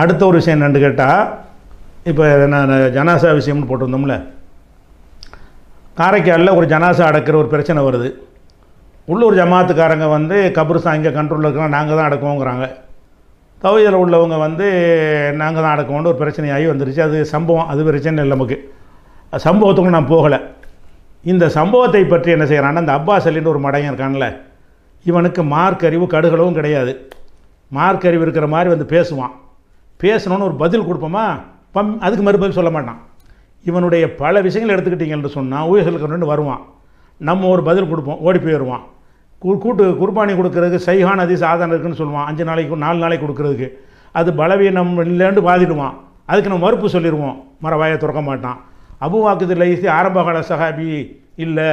அடுத்த ஒரு விஷயம் என்னென்னு கேட்டால் இப்போ நான் ஜனாசா விஷயம்னு போட்டிருந்தோம்ல காரைக்காலில் ஒரு ஜனாசா அடக்கிற ஒரு பிரச்சனை வருது உள்ளூர் ஜமாத்துக்காரங்க வந்து சா இங்கே கண்ட்ரோலில் இருக்கிறோம் நாங்கள் தான் அடக்குவோங்கிறாங்க தவிதில் உள்ளவங்க வந்து நாங்கள் தான் அடக்கணும்னு ஒரு பிரச்சனையாகி வந்துருச்சு அது சம்பவம் அது பிரச்சனை இல்லை நமக்கு சம்பவத்துக்கும் நான் போகலை இந்த சம்பவத்தை பற்றி என்ன செய்கிறான்னா அந்த அப்பா செல்லின்னு ஒரு மடையன் இருக்கான்ல இவனுக்கு மார்க் அறிவு கடுகளவும் கிடையாது மார்க் அறிவு இருக்கிற மாதிரி வந்து பேசுவான் பேசணும்னு ஒரு பதில் கொடுப்போமா பம் அதுக்கு மறுபதில் சொல்ல மாட்டான் இவனுடைய பல விஷயங்கள் எடுத்துக்கிட்டீங்கன்னு சொன்னால் ஊழியர்களுக்கு வருவான் நம்ம ஒரு பதில் கொடுப்போம் ஓடி போயிடுவான் கூட்டு குர்பானி கொடுக்கறதுக்கு சைஹான் அதி சாதனை இருக்குன்னு சொல்லுவான் அஞ்சு நாளைக்கு நாலு நாளைக்கு கொடுக்கறதுக்கு அது பலவீனம் இல்லைன்னு பாதிடுவான் அதுக்கு நம்ம மறுப்பு சொல்லிடுவோம் மரவாயை திறக்க மாட்டான் அபு வாக்குது லைசி ஆரம்பகால சஹாபி இல்லை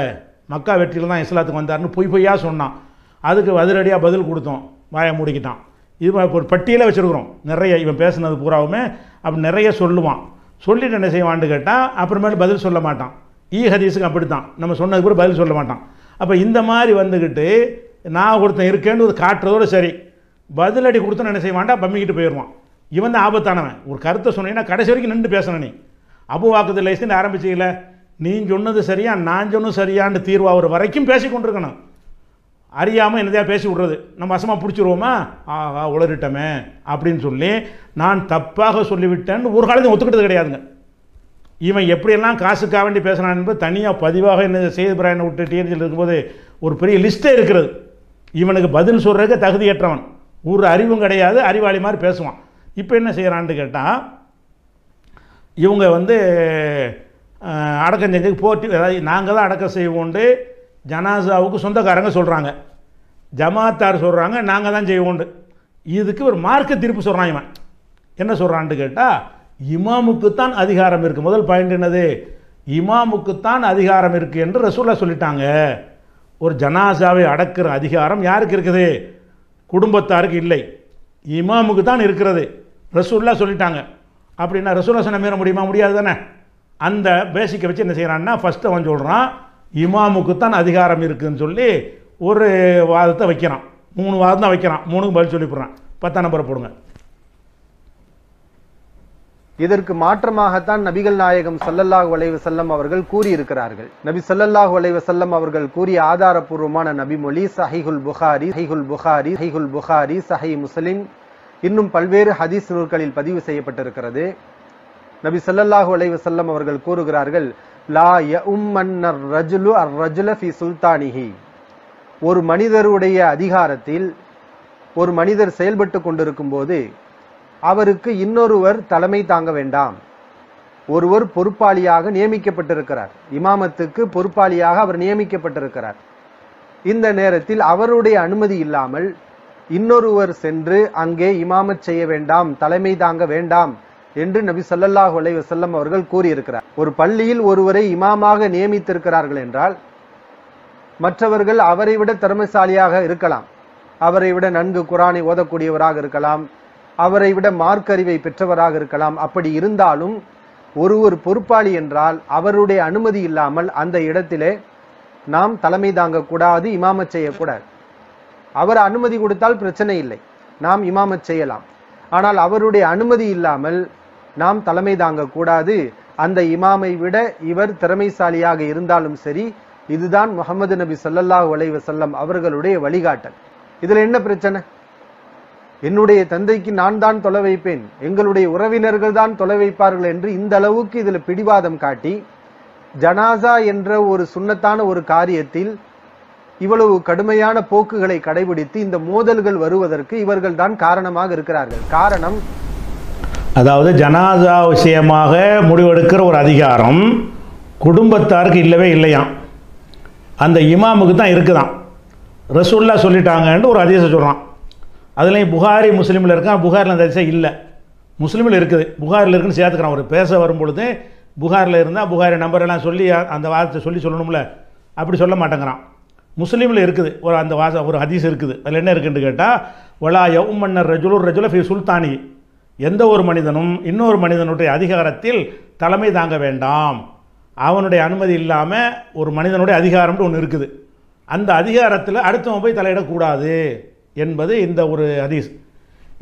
மக்கா வெற்றியில் தான் இஸ்லாத்துக்கு வந்தார்னு பொய் பொய்யா சொன்னான் அதுக்கு அதிரடியாக பதில் கொடுத்தோம் வாயை மூடிக்கிட்டான் இது ஒரு பட்டியலை வச்சுருக்குறோம் நிறைய இவன் பேசுனது பூராவுமே அப்படி நிறைய சொல்லுவான் சொல்லிட்டு என்ன செய்வான்னு கேட்டால் அப்புறமேட்டு பதில் சொல்ல மாட்டான் ஈ ஹதீஸுக்கு அப்படி தான் நம்ம சொன்னது கூட பதில் சொல்ல மாட்டான் அப்போ இந்த மாதிரி வந்துக்கிட்டு நான் ஒருத்தன் இருக்கேன்னு ஒரு காட்டுறதோடு சரி பதிலடி கொடுத்தோன்னு என்ன செய்வான்டா பம்மிக்கிட்டு போயிடுவான் இவன் தான் ஆபத்தானவன் ஒரு கருத்தை சொன்னீங்கன்னா கடைசி வரைக்கும் நின்று பேசணும் நீ அபு வாக்குது லைசன் ஆரம்பிச்சிக்கல நீ சொன்னது சரியா நான் சொன்னது சரியான்னு ஒரு வரைக்கும் பேசி கொண்டிருக்கணும் அறியாமல் என்னதையா பேசி விட்றது நம்ம வசமாக பிடிச்சிருவோமா ஆஹா உளறிட்டமே அப்படின்னு சொல்லி நான் தப்பாக சொல்லிவிட்டேன்னு ஒரு காலத்தையும் ஒத்துக்கிட்டது கிடையாதுங்க இவன் எப்படியெல்லாம் காசுக்காக வேண்டி பேசுகிறான் என்பது தனியாக பதிவாக என்ன செய்து பிராயனை விட்டு டிஎன்ஜியில் இருக்கும்போது ஒரு பெரிய லிஸ்ட்டே இருக்கிறது இவனுக்கு பதில் சொல்கிறதுக்கு தகுதியற்றவன் ஒரு அறிவும் கிடையாது அறிவாளி மாதிரி பேசுவான் இப்போ என்ன செய்கிறான்னு கேட்டால் இவங்க வந்து அடக்கம் செஞ்சதுக்கு போட்டி அதாவது நாங்கள் தான் அடக்கம் செய்வோண்டு ஜனாசாவுக்கு சொந்தக்காரங்க சொல்கிறாங்க ஜமாத்தார் சொல்கிறாங்க நாங்கள் தான் செய்வோண்டு இதுக்கு ஒரு மார்க்க திருப்பு சொல்கிறான் இவன் என்ன சொல்கிறான்னு கேட்டால் தான் அதிகாரம் இருக்குது முதல் பாயிண்ட் என்னது இமாமுக்குத்தான் அதிகாரம் இருக்குது என்று ரசூலா சொல்லிட்டாங்க ஒரு ஜனாசாவை அடக்கிற அதிகாரம் யாருக்கு இருக்குது குடும்பத்தாருக்கு இல்லை இமாமுக்கு தான் இருக்கிறது ரசூல்லா சொல்லிட்டாங்க அப்படின்னா ரசூல்லா சொன்ன மீற முடியுமா முடியாது தானே அந்த பேசிக்கை வச்சு என்ன செய்கிறான்னா ஃபஸ்ட்டு அவன் சொல்கிறான் இமாமுக்கு தான் அதிகாரம் இருக்குதுன்னு சொல்லி ஒரு வாதத்தை வைக்கிறான் மூணு வாதம் தான் வைக்கிறான் மூணுக்கு பதில் சொல்லி போடுறான் பத்தாம் நம்பரை போடுங்க இதற்கு மாற்றமாகத்தான் நபிகள் நாயகம் சல்லல்லாஹ் வளைவு செல்லம் அவர்கள் கூறியிருக்கிறார்கள் நபி சல்லல்லாஹு வளைவு செல்லம் அவர்கள் கூறிய ஆதாரபூர்வமான நபிமொழி சஹிஹுல் புகாரி ஹைஹுல் புகாரி ஹைஹுல் புகாரி சஹி முஸ்லிம் இன்னும் பல்வேறு ஹதீஸ் நூல்களில் பதிவு செய்யப்பட்டிருக்கிறது நபி சல்லல்லாஹு வளைவு செல்லம் அவர்கள் கூறுகிறார்கள் லா ரஜுலு அர் ரஜுல ஃபி சுல்தானிஹி ஒரு மனிதருடைய அதிகாரத்தில் ஒரு மனிதர் செயல்பட்டு கொண்டிருக்கும் போது அவருக்கு இன்னொருவர் தலைமை தாங்க வேண்டாம் ஒருவர் பொறுப்பாளியாக நியமிக்கப்பட்டிருக்கிறார் இமாமத்துக்கு பொறுப்பாளியாக அவர் நியமிக்கப்பட்டிருக்கிறார் இந்த நேரத்தில் அவருடைய அனுமதி இல்லாமல் இன்னொருவர் சென்று அங்கே இமாமத் செய்ய வேண்டாம் தலைமை தாங்க வேண்டாம் என்று நபி சல்லாஹ் அலை வசல்லம் அவர்கள் கூறியிருக்கிறார் ஒரு பள்ளியில் ஒருவரை இமாமாக நியமித்திருக்கிறார்கள் என்றால் மற்றவர்கள் அவரை விட திறமைசாலியாக இருக்கலாம் அவரை விட நன்கு குரானை ஓதக்கூடியவராக இருக்கலாம் அவரை விட மார்க்கறிவை பெற்றவராக இருக்கலாம் அப்படி இருந்தாலும் ஒரு ஒரு பொறுப்பாளி என்றால் அவருடைய அனுமதி இல்லாமல் அந்த இடத்திலே நாம் தலைமை தாங்கக்கூடாது இமாமச் செய்யக்கூடாது அவர் அனுமதி கொடுத்தால் பிரச்சனை இல்லை நாம் இமாமச் செய்யலாம் ஆனால் அவருடைய அனுமதி இல்லாமல் நாம் தலைமை தாங்கக்கூடாது அந்த இமாமை விட இவர் திறமைசாலியாக இருந்தாலும் சரி இதுதான் முகமது நபி சல்லல்லாஹ் உலைவ செல்லம் அவர்களுடைய வழிகாட்டல் இதுல என்ன பிரச்சனை என்னுடைய தந்தைக்கு நான் தான் தொலை வைப்பேன் எங்களுடைய உறவினர்கள் தான் தொலை வைப்பார்கள் என்று இந்த அளவுக்கு இதுல பிடிவாதம் காட்டி ஜனாசா என்ற ஒரு சுண்ணத்தான ஒரு காரியத்தில் இவ்வளவு கடுமையான போக்குகளை கடைபிடித்து இந்த மோதல்கள் வருவதற்கு இவர்கள் தான் காரணமாக இருக்கிறார்கள் காரணம் அதாவது ஜனாதா விஷயமாக முடிவெடுக்கிற ஒரு அதிகாரம் குடும்பத்தாருக்கு இல்லவே இல்லையாம் அந்த இமாமுக்கு தான் இருக்குதான் ரசூல்லா சொல்லிட்டாங்கன்ட்டு ஒரு அதிசயம் சொல்கிறான் அதுலேயும் புகாரி முஸ்லீமில் இருக்கான் புகாரில் அந்த அதிசயம் இல்லை முஸ்லீமில் இருக்குது புகாரில் இருக்குன்னு சேர்த்துக்கிறான் ஒரு பேச வரும்பொழுது புகாரில் இருந்தால் புகாரி நம்பரெல்லாம் சொல்லி அந்த வார்த்தை சொல்லி சொல்லணும்ல அப்படி சொல்ல மாட்டேங்கிறான் முஸ்லீமில் இருக்குது ஒரு அந்த வாச ஒரு ஹதீஸ் இருக்குது அதில் என்ன இருக்குன்னு கேட்டால் ஒலா யவுமன்னர் ரஜுலூர் ரஜுல ஃபி சுல்தானி எந்த ஒரு மனிதனும் இன்னொரு மனிதனுடைய அதிகாரத்தில் தலைமை தாங்க வேண்டாம் அவனுடைய அனுமதி இல்லாமல் ஒரு மனிதனுடைய அதிகாரம்னு ஒன்று இருக்குது அந்த அதிகாரத்தில் அடுத்தவன் போய் தலையிடக்கூடாது என்பது இந்த ஒரு அதிஸ்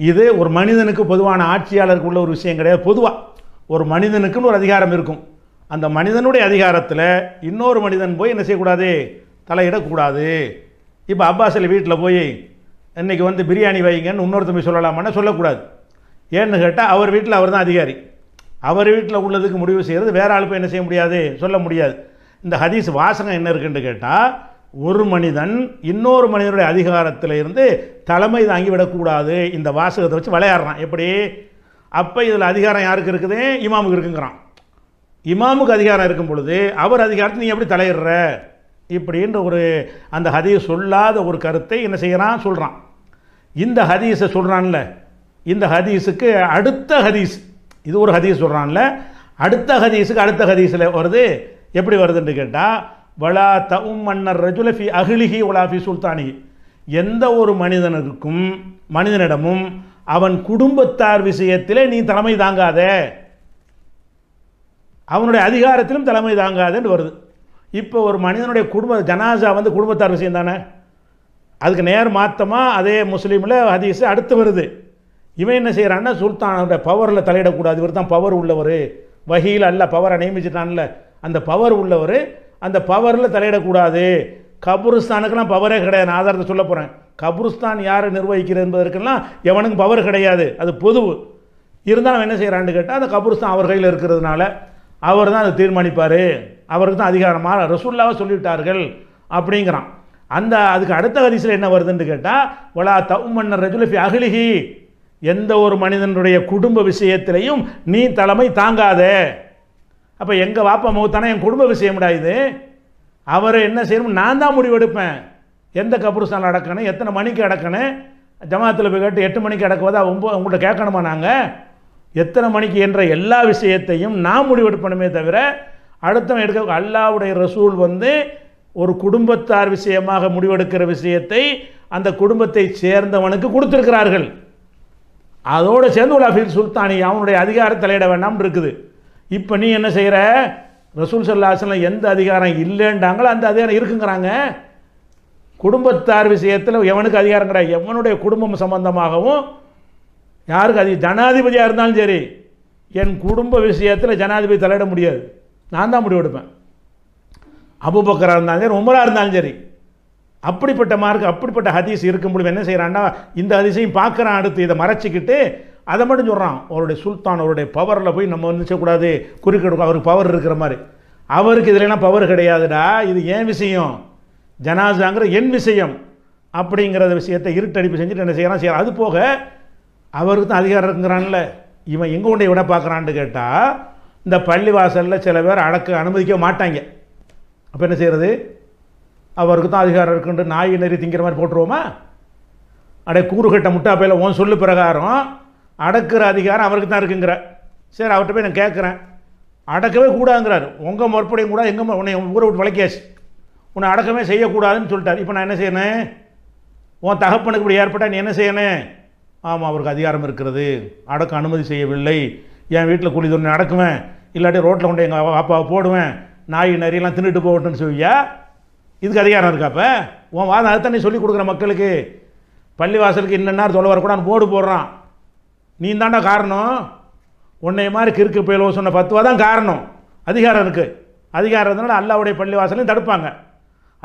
இது ஒரு மனிதனுக்கு பொதுவான ஆட்சியாளருக்கு உள்ள ஒரு விஷயம் கிடையாது பொதுவாக ஒரு மனிதனுக்குன்னு ஒரு அதிகாரம் இருக்கும் அந்த மனிதனுடைய அதிகாரத்தில் இன்னொரு மனிதன் போய் என்ன செய்யக்கூடாது தலையிடக்கூடாது இப்போ அப்பாஸில் வீட்டில் போய் இன்றைக்கி வந்து பிரியாணி வைங்கன்னு இன்னொரு தம்பி சொல்லலாமான்னு சொல்லக்கூடாது ஏன்னு கேட்டால் அவர் வீட்டில் அவர் தான் அதிகாரி அவர் வீட்டில் உள்ளதுக்கு முடிவு செய்கிறது வேறு ஆளுக்கும் என்ன செய்ய முடியாது சொல்ல முடியாது இந்த ஹதீஸ் வாசகம் என்ன இருக்குன்னு கேட்டால் ஒரு மனிதன் இன்னொரு மனிதனுடைய அதிகாரத்தில் இருந்து தலைமை தாங்கி விடக்கூடாது இந்த வாசகத்தை வச்சு விளையாடுறான் எப்படி அப்போ இதில் அதிகாரம் யாருக்கு இருக்குது இமாமுக்கு இருக்குங்கிறான் இமாமுக்கு அதிகாரம் இருக்கும் பொழுது அவர் அதிகாரத்தை நீ எப்படி தலையிடுற இப்படின்ற ஒரு அந்த ஹதீஸ் சொல்லாத ஒரு கருத்தை என்ன செய்கிறான் சொல்கிறான் இந்த ஹதீஸை சொல்கிறான்ல இந்த ஹதீஸுக்கு அடுத்த ஹதீஸ் இது ஒரு ஹதீஸ் சொல்கிறான்ல அடுத்த ஹதீஸுக்கு அடுத்த ஹதீஸில் வருது எப்படி வருதுன்னு கேட்டால் வலா தவும் மன்னர் ரஜுலஃபி அகிலிஹி உலாஃபி சுல்தானி எந்த ஒரு மனிதனுக்கும் மனிதனிடமும் அவன் குடும்பத்தார் விஷயத்திலே நீ தலைமை தாங்காத அவனுடைய அதிகாரத்திலும் தலைமை தாங்காதுன்னு வருது இப்போ ஒரு மனிதனுடைய குடும்ப ஜனாசா வந்து குடும்பத்தார் விஷயம் தானே அதுக்கு நேர் மாத்தமாக அதே முஸ்லீமில் ஹதீஸ் அடுத்து வருது இவன் என்ன செய்கிறான்னா சுல்தானோட பவரில் தலையிடக்கூடாது இவர் தான் பவர் உள்ளவர் வகையில் அல்ல பவரை நியமிச்சிட்டான்ல அந்த பவர் உள்ளவர் அந்த பவரில் தலையிடக்கூடாது கபுருஸ்தானுக்கெல்லாம் பவரே கிடையாது நான் ஆதாரத்தை சொல்ல போகிறேன் கபுருஸ்தான் யார் நிர்வகிக்கிறது என்பதற்கெல்லாம் எவனுக்கும் பவர் கிடையாது அது பொது இருந்தாலும் என்ன செய்கிறான்னு கேட்டால் அந்த கபுருஸ்தான் அவர் கையில் இருக்கிறதுனால அவர் தான் அதை தீர்மானிப்பார் அவருக்கு தான் அதிகாரமாக ரசூல்லாவை சொல்லிவிட்டார்கள் அப்படிங்கிறான் அந்த அதுக்கு அடுத்த வரிசையில் என்ன வருதுன்னு கேட்டால் வலா தவ் மன்னர் ரஜுலஃபி அகிலிஹி எந்த ஒரு மனிதனுடைய குடும்ப விஷயத்திலையும் நீ தலைமை தாங்காத அப்போ எங்கள் வாப்பா மௌத்தானா என் குடும்ப விஷயம் இது அவர் என்ன செய்யணும் நான் தான் முடிவெடுப்பேன் எந்த கபருஸ்தான் அடக்கணும் எத்தனை மணிக்கு அடக்கணும் ஜமாத்தில் போய் கேட்டு எட்டு மணிக்கு அடக்குவதா ஒம்பது உங்கள்கிட்ட கேட்கணுமா நாங்கள் எத்தனை மணிக்கு என்ற எல்லா விஷயத்தையும் நான் முடிவெடுப்பணுமே தவிர அடுத்தவன் எடுக்க அல்லாவுடைய ரசூல் வந்து ஒரு குடும்பத்தார் விஷயமாக முடிவெடுக்கிற விஷயத்தை அந்த குடும்பத்தை சேர்ந்தவனுக்கு கொடுத்துருக்கிறார்கள் அதோடு சேர்ந்து உலாஃபில் சுல்தானி அவனுடைய அதிகார தலையிட வேண்டாம் இருக்குது இப்போ நீ என்ன செய்கிற ரசூல் சல்லாசனில் எந்த அதிகாரம் இல்லைன்றாங்களோ அந்த அதிகாரம் இருக்குங்கிறாங்க குடும்பத்தார் விஷயத்தில் எவனுக்கு அதிகாரம் கிடையாது எவனுடைய குடும்பம் சம்பந்தமாகவும் யாருக்கு அதிக ஜனாதிபதியாக இருந்தாலும் சரி என் குடும்ப விஷயத்தில் ஜனாதிபதி தலையிட முடியாது நான் தான் முடிவெடுப்பேன் அபுபக்கராக இருந்தாலும் சரி உமராக இருந்தாலும் சரி அப்படிப்பட்ட மார்க் அப்படிப்பட்ட ஹதீஸ் இருக்கும் முடியும் என்ன செய்கிறான்னா இந்த ஹதீஸையும் பார்க்குறான் அடுத்து இதை மறைச்சிக்கிட்டு அதை மட்டும் சொல்கிறான் அவருடைய சுல்தான் அவருடைய பவரில் போய் நம்ம வந்துச்சக்கூடாது குறுக்கிடக்கூடாது அவருக்கு பவர் இருக்கிற மாதிரி அவருக்கு இதுலலாம் பவர் கிடையாதுடா இது ஏன் விஷயம் ஜனாசாங்கிற என் விஷயம் அப்படிங்கிற விஷயத்தை இருட்டடிப்பு செஞ்சுட்டு என்ன செய்கிறான் செய்யலாம் அது போக அவருக்கு தான் அதிகாரம் இருக்கிறான்ல இவன் எங்கே கொண்டே விட பார்க்குறான்னு கேட்டால் இந்த பள்ளிவாசலில் சில பேர் அடக்க அனுமதிக்க மாட்டாங்க அப்போ என்ன செய்கிறது அவருக்கு தான் அதிகாரம் இருக்குன்ட்டு நாய் நெறி திங்கிற மாதிரி போட்டுருவோமா அடே கூறுகட்ட முட்டாப்பையில் உன் சொல்லு பிரகாரம் அடக்கிற அதிகாரம் அவருக்கு தான் இருக்குங்கிற சரி அவர்கிட்ட போய் நான் கேட்குறேன் அடக்கவே கூடாதுங்கிறாரு உங்கள் மறுபடியும் கூட எங்கள் உன்னை ஊரை விட்டு விளக்கியாச்சு உன்னை அடக்கமே செய்யக்கூடாதுன்னு சொல்லிட்டார் இப்போ நான் என்ன செய்யணும் உன் தகப்பனுக்கு இப்படி ஏற்பட்டால் நீ என்ன செய்யணும் ஆமாம் அவருக்கு அதிகாரம் இருக்கிறது அடக்க அனுமதி செய்யவில்லை என் வீட்டில் கூலி தோணி அடக்குவேன் இல்லாட்டி ரோட்டில் கொண்டு எங்கள் அப்பாவை போடுவேன் நாய் நரியெல்லாம் தின்னுட்டு போகட்டும்னு சொல்லியா இதுக்கு அதிகாரம் இருக்கா இப்போ உன் வாதம் நீ சொல்லி கொடுக்குற மக்களுக்கு பள்ளிவாசலுக்கு இல்லைன்னாரு சொல்ல வரக்கூடாது போடு போடுறான் நீ தாண்டா காரணம் உன்னைய மாதிரி கிறுக்கு பயிலோ சொன்ன பத்துவா தான் காரணம் அதிகாரம் இருக்குது அதிகாரம் இருந்தனால அல்லாவுடைய பள்ளிவாசலையும் தடுப்பாங்க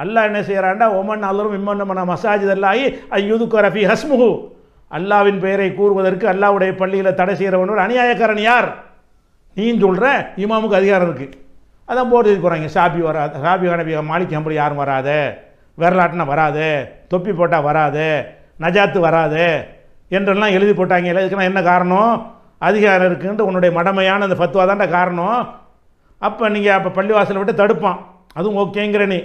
அல்லா என்ன செய்கிறாண்டா ஒமன் அல்லரும் இம்மன் மசாஜ் இதெல்லாம் ஐ யூது ரஃபி ஹஸ்முஹு அல்லாவின் பெயரை கூறுவதற்கு அல்லாவுடைய பள்ளியில் தடை செய்கிறவனோட அநியாயக்காரன் யார் நீன்னு சொல்கிற இமாமுக்கு அதிகாரம் இருக்குது அதான் போர்டு எழுதி போகிறாங்க சாபி வராது சாபி கணபி மாலிக் ஹம்பர் யாரும் வராது விரலாட்டினா வராது தொப்பி போட்டால் வராது நஜாத்து வராது என்றெல்லாம் எழுதி போட்டாங்க இதுக்குன்னா என்ன காரணம் அதிகாரம் இருக்குன்ட்டு உன்னுடைய மடமையான அந்த ஃபத்துவா தான் காரணம் அப்போ நீங்கள் அப்போ பள்ளிவாசலை விட்டு தடுப்பான் அதுவும் ஓகேங்கிற நீ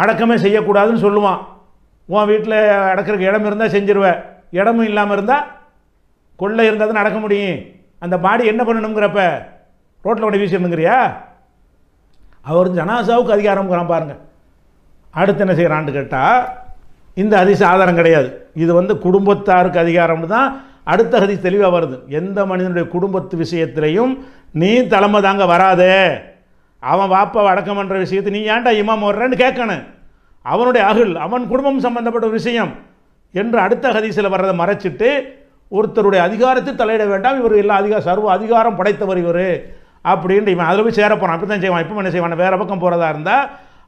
அடக்கமே செய்யக்கூடாதுன்னு சொல்லுவான் உன் வீட்டில் அடக்கிறதுக்கு இடம் இருந்தால் செஞ்சிருவேன் இடமும் இல்லாமல் இருந்தால் கொள்ளை இருந்தால் தான் நடக்க முடியும் அந்த பாடி என்ன பண்ணணுங்கிறப்ப ரோட்டில் கொண்டு வீசிடணுங்கிறியா அவர் ஜனாசாவுக்கு அதிகாரம்ங்கிறான் பாருங்கள் அடுத்து என்ன செய்கிறான்னு கேட்டால் இந்த ஹதீஸ் ஆதாரம் கிடையாது இது வந்து குடும்பத்தாருக்கு அதிகாரம் தான் அடுத்த ஹதீஸ் தெளிவாக வருது எந்த மனிதனுடைய குடும்பத்து விஷயத்திலையும் நீ தலைமை தாங்க வராதே அவன் வாப்பா அடக்கம் பண்ணுற விஷயத்தை நீ ஏன்டா இமாம் வர்றேன்னு கேட்கணும் அவனுடைய அகில் அவன் குடும்பம் சம்பந்தப்பட்ட விஷயம் என்று அடுத்த ஹதீஸில் வர்றதை மறைச்சிட்டு ஒருத்தருடைய அதிகாரத்தை தலையிட வேண்டாம் இவர் எல்லா அதிகார சர்வ அதிகாரம் படைத்தவர் இவர் அப்படின்ட்டு இவன் அதில் போய் சேர போகிறான் அப்படி தான் செய்வான் இப்போ என்ன செய்வான் வேறு பக்கம் போகிறதா இருந்தால்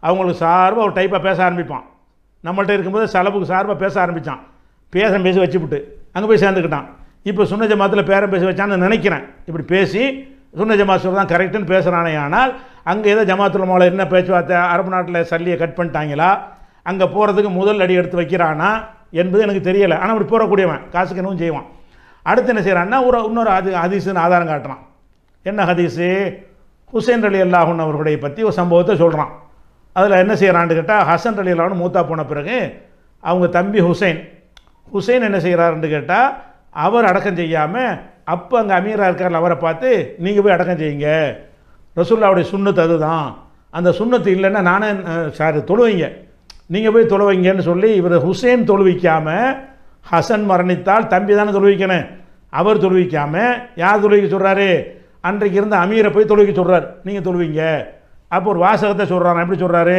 அவங்களுக்கு சார்பாக ஒரு டைப்பாக பேச ஆரம்பிப்பான் நம்மள்கிட்ட இருக்கும்போது செலவுக்கு சார்பாக பேச ஆரம்பித்தான் பேச பேசி வச்சுப்பிட்டு அங்கே போய் சேர்ந்துக்கிட்டான் இப்போ சுன்ன ஜமாத்தில் பேரம் பேசி வச்சான்னு நினைக்கிறேன் இப்படி பேசி சுன்ன ஜமாத் தான் கரெக்டுன்னு பேசுகிறானே ஆனால் அங்கே ஏதோ ஜமாத்துல மோல என்ன பேச்சுவார்த்தை அரபு நாட்டில் சல்லியை கட் பண்ணிட்டாங்களா அங்கே போகிறதுக்கு முதல் அடி எடுத்து வைக்கிறானா என்பது எனக்கு தெரியலை ஆனால் அப்படி போகக்கூடியவன் காசுக்கு என்னவும் செய்வான் அடுத்து என்ன செய்கிறான்னா ஒரு இன்னொரு அது அதிசுன்னு ஆதாரம் காட்டுறான் என்ன ஹதீஸு ஹுசேன் அலி அல்லாஹூன் அவர்களை பற்றி ஒரு சம்பவத்தை சொல்கிறான் அதில் என்ன செய்கிறான்னு கேட்டால் ஹசன் அலி அல்லாஹன் மூத்தா போன பிறகு அவங்க தம்பி ஹுசைன் ஹுசைன் என்ன செய்கிறாருன்னு கேட்டால் அவர் அடக்கம் செய்யாமல் அப்போ அங்கே அமீராக இருக்கார் அவரை பார்த்து நீங்கள் போய் அடக்கம் செய்யுங்க ரசூல்லாவுடைய சுண்ணத்து அதுதான் அந்த சுண்ணத்து இல்லைன்னா நானே சார் தொழுவீங்க நீங்கள் போய் தொழுவீங்கன்னு சொல்லி இவர் ஹுசேன் தொழுவிக்காமல் ஹசன் மரணித்தால் தம்பி தானே தொழுவிக்கணும் அவர் தொழுவிக்காமல் யார் தொழுவிக்க சொல்கிறாரு அன்றைக்கு இருந்த அமீரை போய் தொழுகி சொல்கிறார் நீங்கள் தொழுவீங்க அப்போ ஒரு வாசகத்தை சொல்கிறான் எப்படி சொல்கிறாரு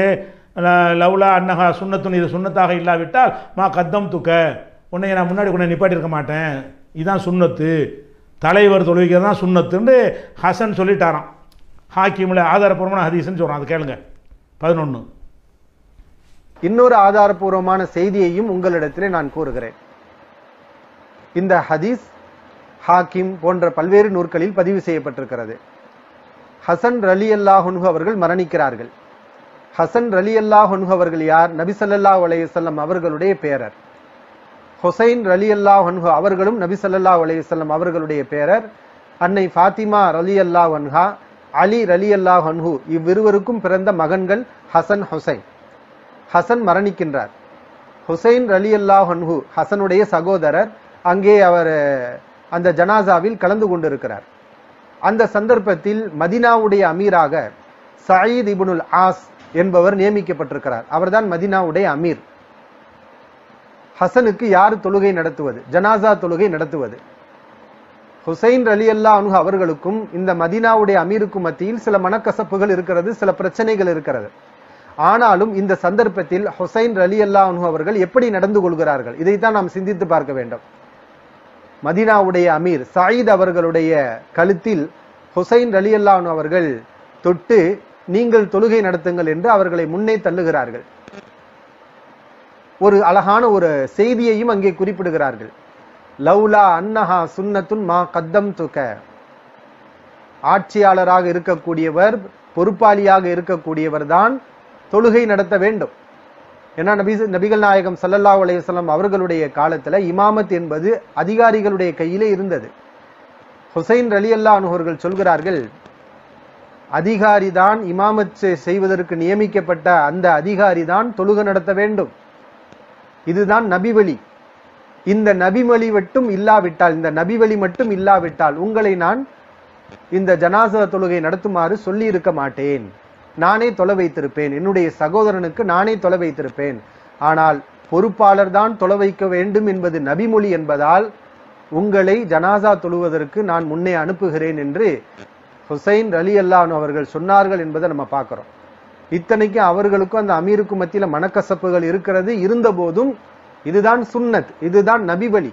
லவ்லா அன்னகா சுண்ணத்துன் இது சுண்ணத்தாக இல்லாவிட்டால் மா கத்தம் துக்க உன்னை நான் முன்னாடி கொண்டு இருக்க மாட்டேன் இதுதான் சுண்ணத்து தலைவர் தொழுவிக்கிறது தான் சுண்ணத்துன்னு ஹசன் ஹாக்கி ஹாக்கிமில் ஆதாரப்பூர்வமான ஹதீஸ்ன்னு சொல்கிறான் அது கேளுங்க பதினொன்று இன்னொரு ஆதாரபூர்வமான செய்தியையும் உங்களிடத்திலே நான் கூறுகிறேன் இந்த ஹதீஸ் ஹாக்கிம் போன்ற பல்வேறு நூற்களில் பதிவு செய்யப்பட்டிருக்கிறது ஹசன் ரலி ஹொன்ஹு அவர்கள் மரணிக்கிறார்கள் ஹசன் ரலி ஹொன்ஹு அவர்கள் யார் நபிசல்லா செல்லம் அவர்களுடைய பேரர் ஹொசைன் ரலி அல்லாஹொன்கு அவர்களும் நபிசல்லா செல்லம் அவர்களுடைய பேரர் அன்னை ஃபாத்திமா ரலி ஒன்ஹா அலி ரலி ஹன்ஹு இவ்விருவருக்கும் பிறந்த மகன்கள் ஹசன் ஹுசைன் ஹசன் மரணிக்கின்றார் ஹுசைன் ரலி ஹன்ஹு ஹசனுடைய சகோதரர் அங்கே அவர் அந்த ஜனாசாவில் கலந்து கொண்டிருக்கிறார் அந்த சந்தர்ப்பத்தில் மதினாவுடைய அமீராக சயீத் இபுனுல் ஆஸ் என்பவர் நியமிக்கப்பட்டிருக்கிறார் அவர்தான் மதினாவுடைய அமீர் ஹசனுக்கு யார் தொழுகை நடத்துவது ஜனாசா தொழுகை நடத்துவது ஹுசைன் அலி அல்லா அனுகு அவர்களுக்கும் இந்த மதினாவுடைய அமீருக்கும் மத்தியில் சில மனக்கசப்புகள் இருக்கிறது சில பிரச்சனைகள் இருக்கிறது ஆனாலும் இந்த சந்தர்ப்பத்தில் ஹுசைன் அலி அல்லா அனுகு அவர்கள் எப்படி நடந்து கொள்கிறார்கள் இதைத்தான் நாம் சிந்தித்து பார்க்க வேண்டும் மதினாவுடைய அமீர் சாயித் அவர்களுடைய கழுத்தில் ஹுசைன் ரலியல்லான் அவர்கள் தொட்டு நீங்கள் தொழுகை நடத்துங்கள் என்று அவர்களை முன்னே தள்ளுகிறார்கள் ஒரு அழகான ஒரு செய்தியையும் அங்கே குறிப்பிடுகிறார்கள் லவ்லா அன்னஹா சுன்னத்துன் மா கத்தம் துக்க ஆட்சியாளராக இருக்கக்கூடியவர் பொறுப்பாளியாக இருக்கக்கூடியவர் தான் தொழுகை நடத்த வேண்டும் ஏன்னா நபி நபிகள் நாயகம் சல்லல்லா அலையுசல்லாம் அவர்களுடைய காலத்தில் இமாமத் என்பது அதிகாரிகளுடைய கையிலே இருந்தது ஹுசைன் அலி அல்லா அனுகர்கள் சொல்கிறார்கள் அதிகாரி தான் இமாமத் செய்வதற்கு நியமிக்கப்பட்ட அந்த அதிகாரி தான் தொழுக நடத்த வேண்டும் இதுதான் நபிவழி இந்த வழி மட்டும் இல்லாவிட்டால் இந்த நபிவழி மட்டும் இல்லாவிட்டால் உங்களை நான் இந்த ஜனாசா தொழுகை நடத்துமாறு சொல்லி இருக்க மாட்டேன் நானே தொலை வைத்திருப்பேன் என்னுடைய சகோதரனுக்கு நானே தொலை வைத்திருப்பேன் ஆனால் பொறுப்பாளர் தான் தொலை வைக்க வேண்டும் என்பது நபிமொழி என்பதால் உங்களை ஜனாசா தொழுவதற்கு நான் முன்னே அனுப்புகிறேன் என்று ஹுசைன் அலி அல்லான் அவர்கள் சொன்னார்கள் என்பதை நம்ம பார்க்குறோம் இத்தனைக்கும் அவர்களுக்கும் அந்த அமீருக்கும் மத்தியில் மனக்கசப்புகள் இருக்கிறது இருந்த போதும் இதுதான் சுன்னத் இதுதான் நபிவழி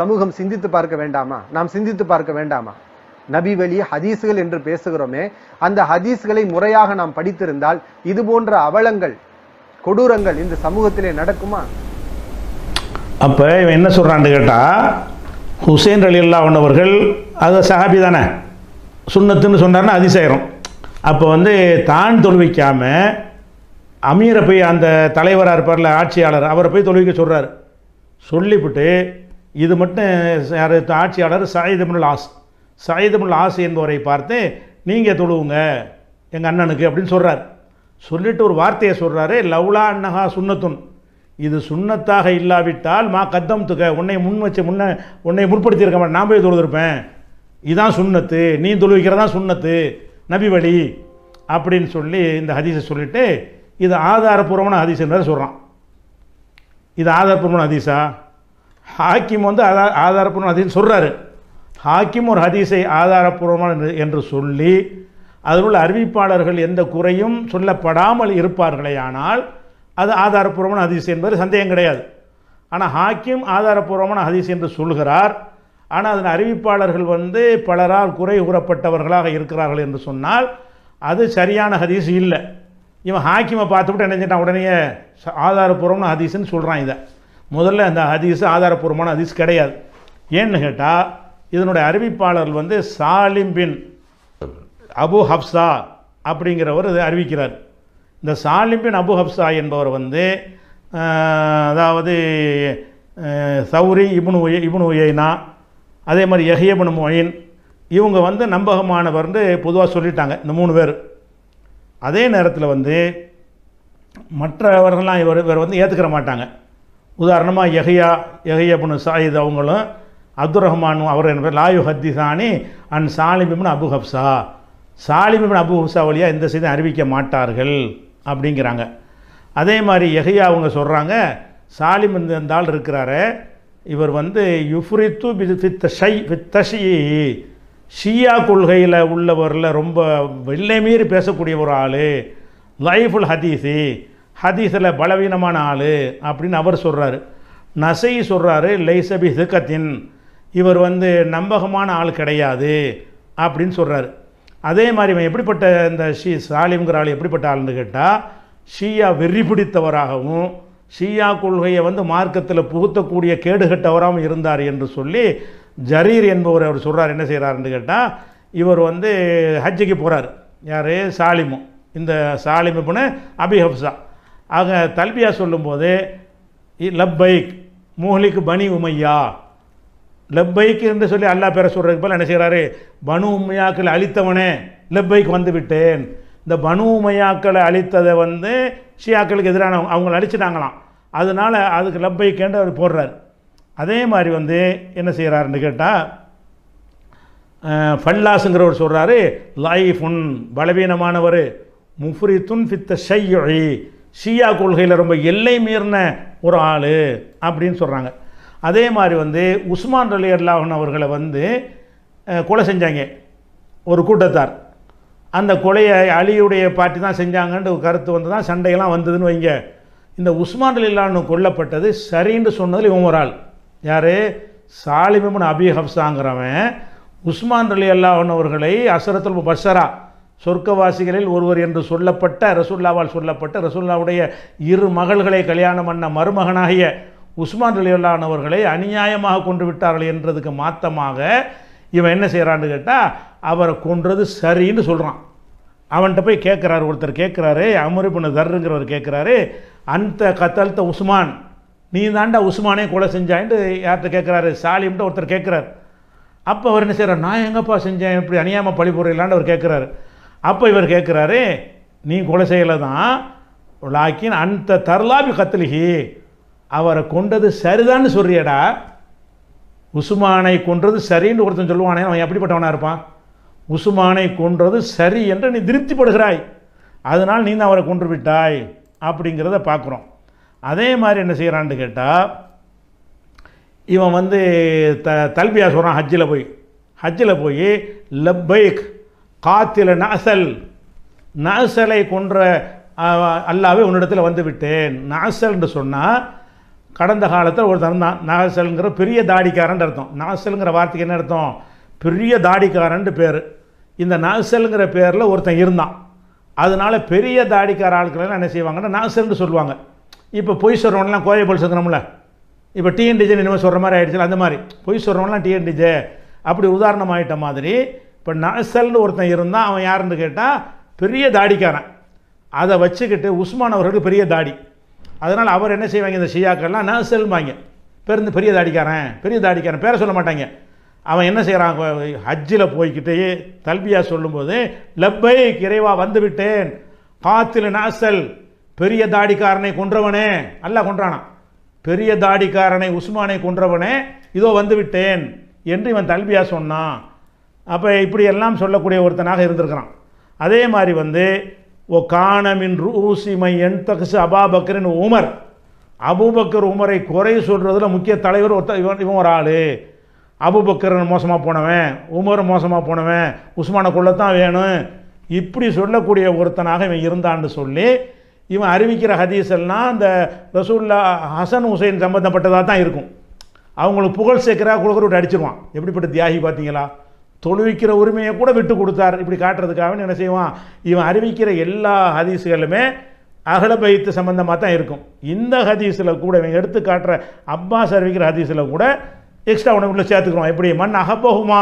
சமூகம் சிந்தித்து பார்க்க வேண்டாமா நாம் சிந்தித்து பார்க்க வேண்டாமா நபி வழி ஹதீஸுகள் என்று பேசுகிறோமே அந்த ஹதீஸ்களை முறையாக நாம் படித்திருந்தால் இது போன்ற அவலங்கள் கொடூரங்கள் இந்த சமூகத்திலே நடக்குமா அப்போ இவன் என்ன சொல்கிறான்னு கேட்டால் ஹுசேன் அலி அல்லாஹன் அவர்கள் அது சஹாபி தானே சுண்ணத்துன்னு சொன்னார்னா அதிசயம் அப்போ வந்து தான் தொழுவிக்காம அமீரை போய் அந்த தலைவராக இருப்பார்ல ஆட்சியாளர் அவரை போய் தொழுவிக்க சொல்கிறார் சொல்லிவிட்டு இது மட்டும் யார் ஆட்சியாளர் சாயிதமின் ஆஸ் சயீதுமுல் ஆசை என்பவரை பார்த்து நீங்கள் தொழுவுங்க எங்கள் அண்ணனுக்கு அப்படின்னு சொல்கிறார் சொல்லிட்டு ஒரு வார்த்தையை சொல்கிறாரு லவ்லா அன்னஹா சுன்னத்துன் இது சுண்ணத்தாக இல்லாவிட்டால் மா கத்தம் துக்க உன்னை முன் வச்சு முன்ன உன்னை முற்படுத்தியிருக்க மாட்டேன் நான் போய் தொழுதுருப்பேன் இதான் சுண்ணத்து நீ தொழுவிக்கிறதா சுண்ணத்து நபி வழி அப்படின்னு சொல்லி இந்த ஹதீஸை சொல்லிவிட்டு இது ஆதாரபூர்வமான ஹதீஸ்ன்றதை சொல்கிறான் இது ஆதாரபூர்வமான ஹதீஸா ஹாக்கிம் வந்து ஆதாரபூர்வமான ஹதீஸ் சொல்கிறாரு ஹாக்கிம் ஒரு ஹதீஸை ஆதாரப்பூர்வமான என்று சொல்லி அதில் உள்ள அறிவிப்பாளர்கள் எந்த குறையும் சொல்லப்படாமல் இருப்பார்களே ஆனால் அது ஆதாரப்பூர்வமான ஹதீஸ் என்பது சந்தேகம் கிடையாது ஆனால் ஹாக்கிம் ஆதாரப்பூர்வமான ஹதீஸ் என்று சொல்கிறார் ஆனால் அதன் அறிவிப்பாளர்கள் வந்து பலரால் குறை கூறப்பட்டவர்களாக இருக்கிறார்கள் என்று சொன்னால் அது சரியான ஹதீஸ் இல்லை இவன் ஹாக்கிமை பார்த்துவிட்டு நினைஞ்சிட்டான் உடனே ஆதாரப்பூர்வமான ஹதீஸ்ன்னு சொல்கிறான் இதை முதல்ல அந்த ஹதீஸ் ஆதாரப்பூர்வமான ஹதீஸ் கிடையாது ஏன்னு கேட்டால் இதனுடைய அறிவிப்பாளர் வந்து சாலிம் பின் அபு ஹப்சா அப்படிங்கிறவர் இதை அறிவிக்கிறார் இந்த சாலிம் பின் அபு ஹப்சா என்பவர் வந்து அதாவது சௌரி இபுனு இபுனு உயினா அதே மாதிரி யஹியபுன் மொயின் இவங்க வந்து நம்பகமானவர்னு பொதுவாக சொல்லிட்டாங்க இந்த மூணு பேர் அதே நேரத்தில் வந்து மற்றவர்கள்லாம் இவர் இவர் வந்து ஏற்றுக்கிற மாட்டாங்க உதாரணமாக எஹியா யஹியபுன் சாயித் அவங்களும் அப்துல் ரஹ்மான் அவர் என் பேர் லாயு ஹத்திசானி அண்ட் சாலிமிபின் அபு ஹப்சா சாலிபிபின் அபு ஹப்சா வழியாக எந்த செய்தியும் அறிவிக்க மாட்டார்கள் அப்படிங்கிறாங்க அதே மாதிரி எஹையா அவங்க சொல்கிறாங்க சாலிம் இருந்தால் ஆள் இருக்கிறாரு இவர் வந்து யுஃப்ரித்து வித் ஷை வித் தஷி ஷியா கொள்கையில் உள்ளவரில் ரொம்ப வெள்ளை மீறி பேசக்கூடிய ஒரு ஆள் லைஃபுல் ஹதீஸி ஹதீஸில் பலவீனமான ஆள் அப்படின்னு அவர் சொல்கிறாரு நசை சொல்கிறாரு லைசபி ஹிகத்தின் இவர் வந்து நம்பகமான ஆள் கிடையாது அப்படின்னு சொல்கிறாரு அதே மாதிரி இவன் எப்படிப்பட்ட இந்த ஷீ சாலிம்கிற ஆள் எப்படிப்பட்ட ஆள்னு கேட்டால் ஷீயா வெறி பிடித்தவராகவும் ஷீயா கொள்கையை வந்து மார்க்கத்தில் புகுத்தக்கூடிய கேடுகட்டவராகவும் இருந்தார் என்று சொல்லி ஜரீர் என்பவர் அவர் சொல்கிறார் என்ன செய்கிறாருன்னு கேட்டால் இவர் வந்து ஹஜ்ஜிக்கு போகிறார் யார் சாலிமும் இந்த சாலிம் அப்படின்னு அபி ஆக தல்பியா சொல்லும்போது லப் பைக் மூஹலிக்கு பனி உமையா லெப்பைக்கு என்று சொல்லி அல்லா பேர சொல்றதுக்கு போல் என்ன செய்கிறாரு பனு உமையாக்களை அழித்தவனே லெப்பைக்கு வந்து விட்டேன் இந்த பனு உமையாக்களை அழித்ததை வந்து ஷியாக்களுக்கு எதிரான அவங்கள அழிச்சிட்டாங்களாம் அதனால் அதுக்கு லப்பைக்கேண்டு அவர் போடுறார் அதே மாதிரி வந்து என்ன செய்கிறாருன்னு கேட்டால் ஃபல்லாஸுங்கிறவர் சொல்கிறாரு லைஃப் உன் பலவீனமானவர் முஃப்ரி துன் ஃபித்த ஷையொழி ஷியா கொள்கையில் ரொம்ப எல்லை மீறின ஒரு ஆள் அப்படின்னு சொல்கிறாங்க அதே மாதிரி வந்து உஸ்மான் அலி அல்லாஹன் அவர்களை வந்து கொலை செஞ்சாங்க ஒரு கூட்டத்தார் அந்த கொலையை அலியுடைய பாட்டி தான் செஞ்சாங்கன்ற கருத்து வந்து தான் சண்டையெல்லாம் வந்ததுன்னு வைங்க இந்த உஸ்மான் அலிலான்னு கொல்லப்பட்டது சரின்னு சொன்னதில் இவன் ஒரு ஆள் யார் சாலிமன் அபி ஹப்சாங்கிறவன் உஸ்மான் அலி அல்லாஹன் அவர்களை அசரத்துல் பஷரா சொர்க்கவாசிகளில் ஒருவர் என்று சொல்லப்பட்ட ரசுல்லாவால் சொல்லப்பட்ட ரசுல்லாவுடைய இரு மகள்களை கல்யாணம் பண்ண மருமகனாகிய உஸ்மான் ரலியுல்லானவர்களை அநியாயமாக கொண்டு விட்டார்கள் என்றதுக்கு மாத்தமாக இவன் என்ன செய்கிறான்னு கேட்டால் அவரை கொன்றது சரின்னு சொல்கிறான் அவன்கிட்ட போய் கேட்குறாரு ஒருத்தர் கேட்குறாரு அமருப்பின தர்ருங்கிறவர் கேட்குறாரு அந்த கத்தல்த்த உஸ்மான் நீ தாண்டா உஸ்மானே கூட செஞ்சான்ட்டு யார்கிட்ட கேட்குறாரு சாலிம்ட்டு ஒருத்தர் கேட்குறாரு அப்போ அவர் என்ன செய்கிறார் நான் எங்கப்பா செஞ்சேன் இப்படி அநியாயமாக பழி போடுறீங்களான்னு அவர் கேட்குறாரு அப்போ இவர் கேட்குறாரு நீ கொலை செய்யலை தான் லாக்கின் அந்த தர்லாபி கத்தலிகி அவரை கொண்டது சரிதான்னு சொல்றியடா உசுமானை கொன்றது சரின்னு ஒருத்தன் சொல்லுவானே அவன் எப்படிப்பட்டவனாக இருப்பான் உசுமானை கொன்றது சரி என்று நீ திருப்திப்படுகிறாய் அதனால் நீ தான் அவரை கொன்று விட்டாய் அப்படிங்கிறத பார்க்குறோம் அதே மாதிரி என்ன செய்கிறான்னு கேட்டால் இவன் வந்து த தல்பியா சொல்கிறான் ஹஜ்ஜில் போய் ஹஜ்ஜில் போய் லப்பைக் காத்தில நாசல் நாசலை கொன்ற அல்லாவே உன்னிடத்தில் வந்து விட்டேன் நாசல் சொன்னால் கடந்த காலத்தில் ஒரு தான் நாசல்ங்கிற பெரிய தாடிக்காரன் அர்த்தம் நாசல்ங்கிற வார்த்தைக்கு என்ன அர்த்தம் பெரிய தாடிக்காரன்ட்டு பேர் இந்த நாசல்ங்கிற பேரில் ஒருத்தன் இருந்தான் அதனால் பெரிய தாடிக்கார ஆட்களெல்லாம் என்ன செய்வாங்கன்னா நாசல்னு சொல்லுவாங்க இப்போ பொய் சொல்கிறவனெலாம் கோயை போல் சொல்கிறோம்ல இப்போ டிஎன்டிஜே இனிமேல் சொல்கிற மாதிரி ஆகிடுச்சு அந்த மாதிரி பொய் சொல்கிறவனெலாம் டிஎன்டிஜே அப்படி உதாரணம் ஆகிட்ட மாதிரி இப்போ நாசல்னு ஒருத்தன் இருந்தால் அவன் யாருன்னு கேட்டால் பெரிய தாடிக்காரன் அதை வச்சுக்கிட்டு உஸ்மான் அவர்களுக்கு பெரிய தாடி அதனால் அவர் என்ன செய்வாங்க இந்த ஷியாக்கள்லாம் நான் செல்வாங்க பெருந்து பெரிய தாடிக்காரன் பெரிய தாடிக்காரன் பேரை சொல்ல மாட்டாங்க அவன் என்ன செய்கிறான் ஹஜ்ஜில் போய்கிட்டே தல்பியா சொல்லும்போது லப்பை இறைவா வந்து விட்டேன் காத்தில் நாசல் பெரிய தாடிக்காரனை கொன்றவனே அல்ல கொன்றானான் பெரிய தாடிக்காரனை உஸ்மானை கொன்றவனே இதோ வந்து விட்டேன் என்று இவன் தல்பியா சொன்னான் அப்போ இப்படி எல்லாம் சொல்லக்கூடிய ஒருத்தனாக இருந்திருக்கிறான் அதே மாதிரி வந்து ஓ காணமின் ரூசிமை என் தகசு அபாபக்கரின் உமர் அபுபக்கர் உமரை குறை சொல்கிறதுல முக்கிய தலைவர் ஒருத்த இவன் இவன் ஒரு ஆள் அபுபக்கர் மோசமாக போனவன் உமர் மோசமாக போனவன் உஸ்மான கொள்ளத்தான் வேணும் இப்படி சொல்லக்கூடிய ஒருத்தனாக இவன் இருந்தான்னு சொல்லி இவன் அறிவிக்கிற ஹதீஸ் எல்லாம் இந்த ரசூல்லா ஹசன் ஹுசைன் சம்மந்தப்பட்டதாக தான் இருக்கும் அவங்களுக்கு புகழ் சேர்க்கிறா குழுக்கருட்டு அடிச்சிருவான் எப்படிப்பட்ட தியாகி பார்த்தீங்களா தொழுவிக்கிற உரிமையை கூட விட்டு கொடுத்தார் இப்படி காட்டுறதுக்காக என்ன செய்வான் இவன் அறிவிக்கிற எல்லா ஹதீஸுகளுமே அகல அகலபயித்து சம்மந்தமாக தான் இருக்கும் இந்த ஹதீஸில் கூட இவன் எடுத்து காட்டுற அப்பாஸ் அறிவிக்கிற ஹதீஸில் கூட எக்ஸ்ட்ரா ஒன்று உள்ள சேர்த்துக்கிறோம் எப்படி மண் அகப்போகுமா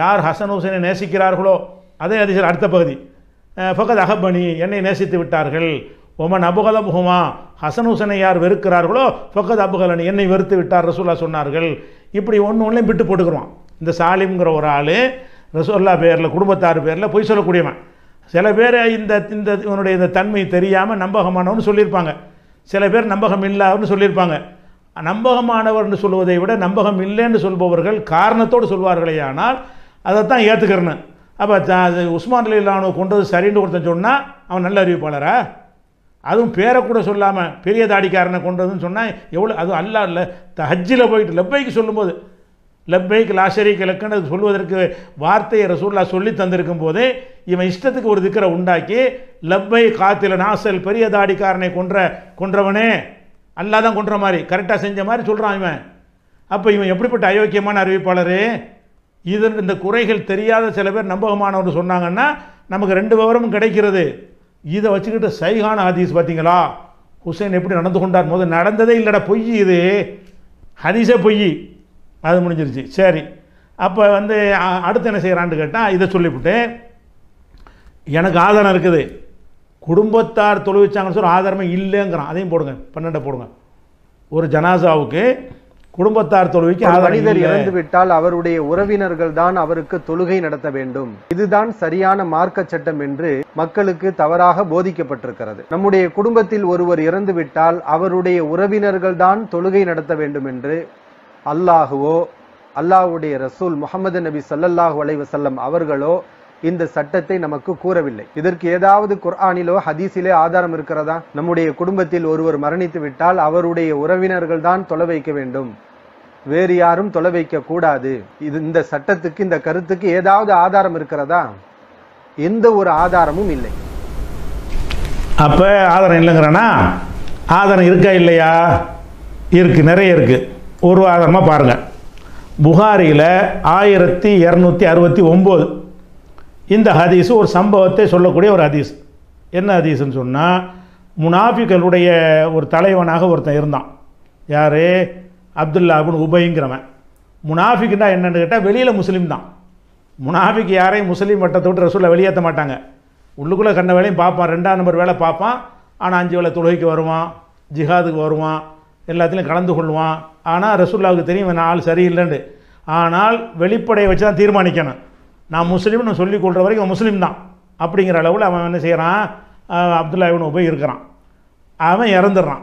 யார் ஹசன் ஹுசைனை நேசிக்கிறார்களோ அதே ஹதீஸில் அடுத்த பகுதி ஃபகத் அகபனி என்னை நேசித்து விட்டார்கள் ஒமன் அபுகலமுகுமா ஹசன் ஹுசனை யார் வெறுக்கிறார்களோ ஃபக்கத் அபுகலன் என்னை வெறுத்து விட்டார் ரசூலா சொன்னார்கள் இப்படி ஒன்று ஒன்றையும் விட்டு போட்டுக்கிறோம் இந்த சாலிம்ங்கிற ஒரு ஆள் ரசோல்லா பேரில் குடும்பத்தார் பேரில் பொய் சொல்லக்கூடியவன் சில பேர் இந்த இந்த இவனுடைய இந்த தன்மை தெரியாமல் நம்பகமானவன்னு சொல்லியிருப்பாங்க சில பேர் நம்பகம் இல்லாதவன்னு சொல்லியிருப்பாங்க நம்பகமானவர்னு சொல்வதை விட நம்பகம் இல்லைன்னு சொல்பவர்கள் காரணத்தோடு சொல்வார்களே ஆனால் அதைத்தான் ஏற்றுக்கிறேன்னு அப்போ அது உஸ்மான் அலிலானு கொண்டது சரின்னு ஒருத்தன் சொன்னால் அவன் நல்ல அறிவிப்பாளரா அதுவும் பேரை கூட சொல்லாமல் பெரிய தாடிக்காரனை கொண்டதுன்னு சொன்னால் எவ்வளோ அதுவும் அல்ல இல்லை ஹஜ்ஜில் போயிட்டு லப்பைக்கு சொல்லும்போது லப்பைக் லாஷரிக் இலக்குன்னு சொல்வதற்கு வார்த்தையை ரசூல்லா சொல்லி தந்திருக்கும் போதே இவன் இஷ்டத்துக்கு ஒரு திக்கரை உண்டாக்கி லப்பை காத்தில நாசல் பெரிய தாடிக்காரனை கொன்ற கொன்றவனே அல்லாதான் கொன்ற மாதிரி கரெக்டாக செஞ்ச மாதிரி சொல்கிறான் இவன் அப்போ இவன் எப்படிப்பட்ட அயோக்கியமான அறிவிப்பாளர் இது இந்த குறைகள் தெரியாத சில பேர் நம்பகமானவர் சொன்னாங்கன்னா நமக்கு ரெண்டு விவரமும் கிடைக்கிறது இதை வச்சுக்கிட்டு சைகான ஹதீஸ் பார்த்தீங்களா ஹுசைன் எப்படி நடந்து கொண்டார் போது நடந்ததே இல்லைடா பொய் இது ஹதீஸே பொய் அது முடிஞ்சிருச்சு சரி அப்போ வந்து அடுத்து என்ன செய்கிறான்னு கேட்டால் இதை சொல்லிவிட்டு எனக்கு ஆதாரம் இருக்குது குடும்பத்தார் தொழுவிச்சாங்கன்னு சொல்லி ஆதாரமே இல்லைங்கிறான் அதையும் போடுங்க பன்னெண்டை போடுங்க ஒரு ஜனாசாவுக்கு குடும்பத்தார் தொழுவிக்கு மனிதர் இறந்து விட்டால் அவருடைய உறவினர்கள் தான் அவருக்கு தொழுகை நடத்த வேண்டும் இதுதான் சரியான மார்க்க சட்டம் என்று மக்களுக்கு தவறாக போதிக்கப்பட்டிருக்கிறது நம்முடைய குடும்பத்தில் ஒருவர் இறந்து விட்டால் அவருடைய உறவினர்கள் தான் தொழுகை நடத்த வேண்டும் என்று அல்லாஹுவோ அல்லாஹுடைய ரசூல் முகமது நபி சல்லல்லாஹு அலைவசல்லம் அவர்களோ இந்த சட்டத்தை நமக்கு கூறவில்லை இதற்கு ஏதாவது குர்ஆனிலோ ஹதீஸிலே ஆதாரம் இருக்கிறதா நம்முடைய குடும்பத்தில் ஒருவர் மரணித்து விட்டால் அவருடைய உறவினர்கள் தான் தொலை வைக்க வேண்டும் வேறு யாரும் தொலை வைக்க கூடாது இது இந்த சட்டத்துக்கு இந்த கருத்துக்கு ஏதாவது ஆதாரம் இருக்கிறதா எந்த ஒரு ஆதாரமும் இல்லை அப்ப ஆதாரம் இல்லைங்கிறனா ஆதாரம் இருக்கா இல்லையா இருக்கு நிறைய இருக்கு ஒரு ஆதாரமாக பாருங்கள் புகாரியில் ஆயிரத்தி இரநூத்தி அறுபத்தி ஒம்பது இந்த ஹதீஸு ஒரு சம்பவத்தை சொல்லக்கூடிய ஒரு ஹதீஸ் என்ன ஹதீஸ்னு சொன்னால் முனாஃபிகளுடைய ஒரு தலைவனாக ஒருத்தன் இருந்தான் யார் அப்துல்லாபின் உபைங்கிறவன் முனாஃபிக்னா என்னென்னு கேட்டால் வெளியில் முஸ்லீம் தான் முனாஃபிக் யாரையும் முஸ்லீம் வட்டத்தை விட்டு ரசூலை வெளியேற்ற மாட்டாங்க உள்ளுக்குள்ளே கண்ட வேலையும் பார்ப்பான் ரெண்டாம் நம்பர் வேலை பார்ப்பான் ஆனால் அஞ்சு வேலை தொழுகைக்கு வருவான் ஜிஹாதுக்கு வருவான் எல்லாத்துலேயும் கலந்து கொள்வான் ஆனால் ரசூல்லாவுக்கு தெரியும் இவன் ஆள் சரியில்லைன்னு ஆனால் வெளிப்படையை வச்சு தான் தீர்மானிக்கணும் நான் முஸ்லீம்னு சொல்லி கொள்கிற வரைக்கும் முஸ்லீம் தான் அப்படிங்கிற அளவில் அவன் என்ன செய்கிறான் அப்துல்லா இவனு போய் இருக்கிறான் அவன் இறந்துடுறான்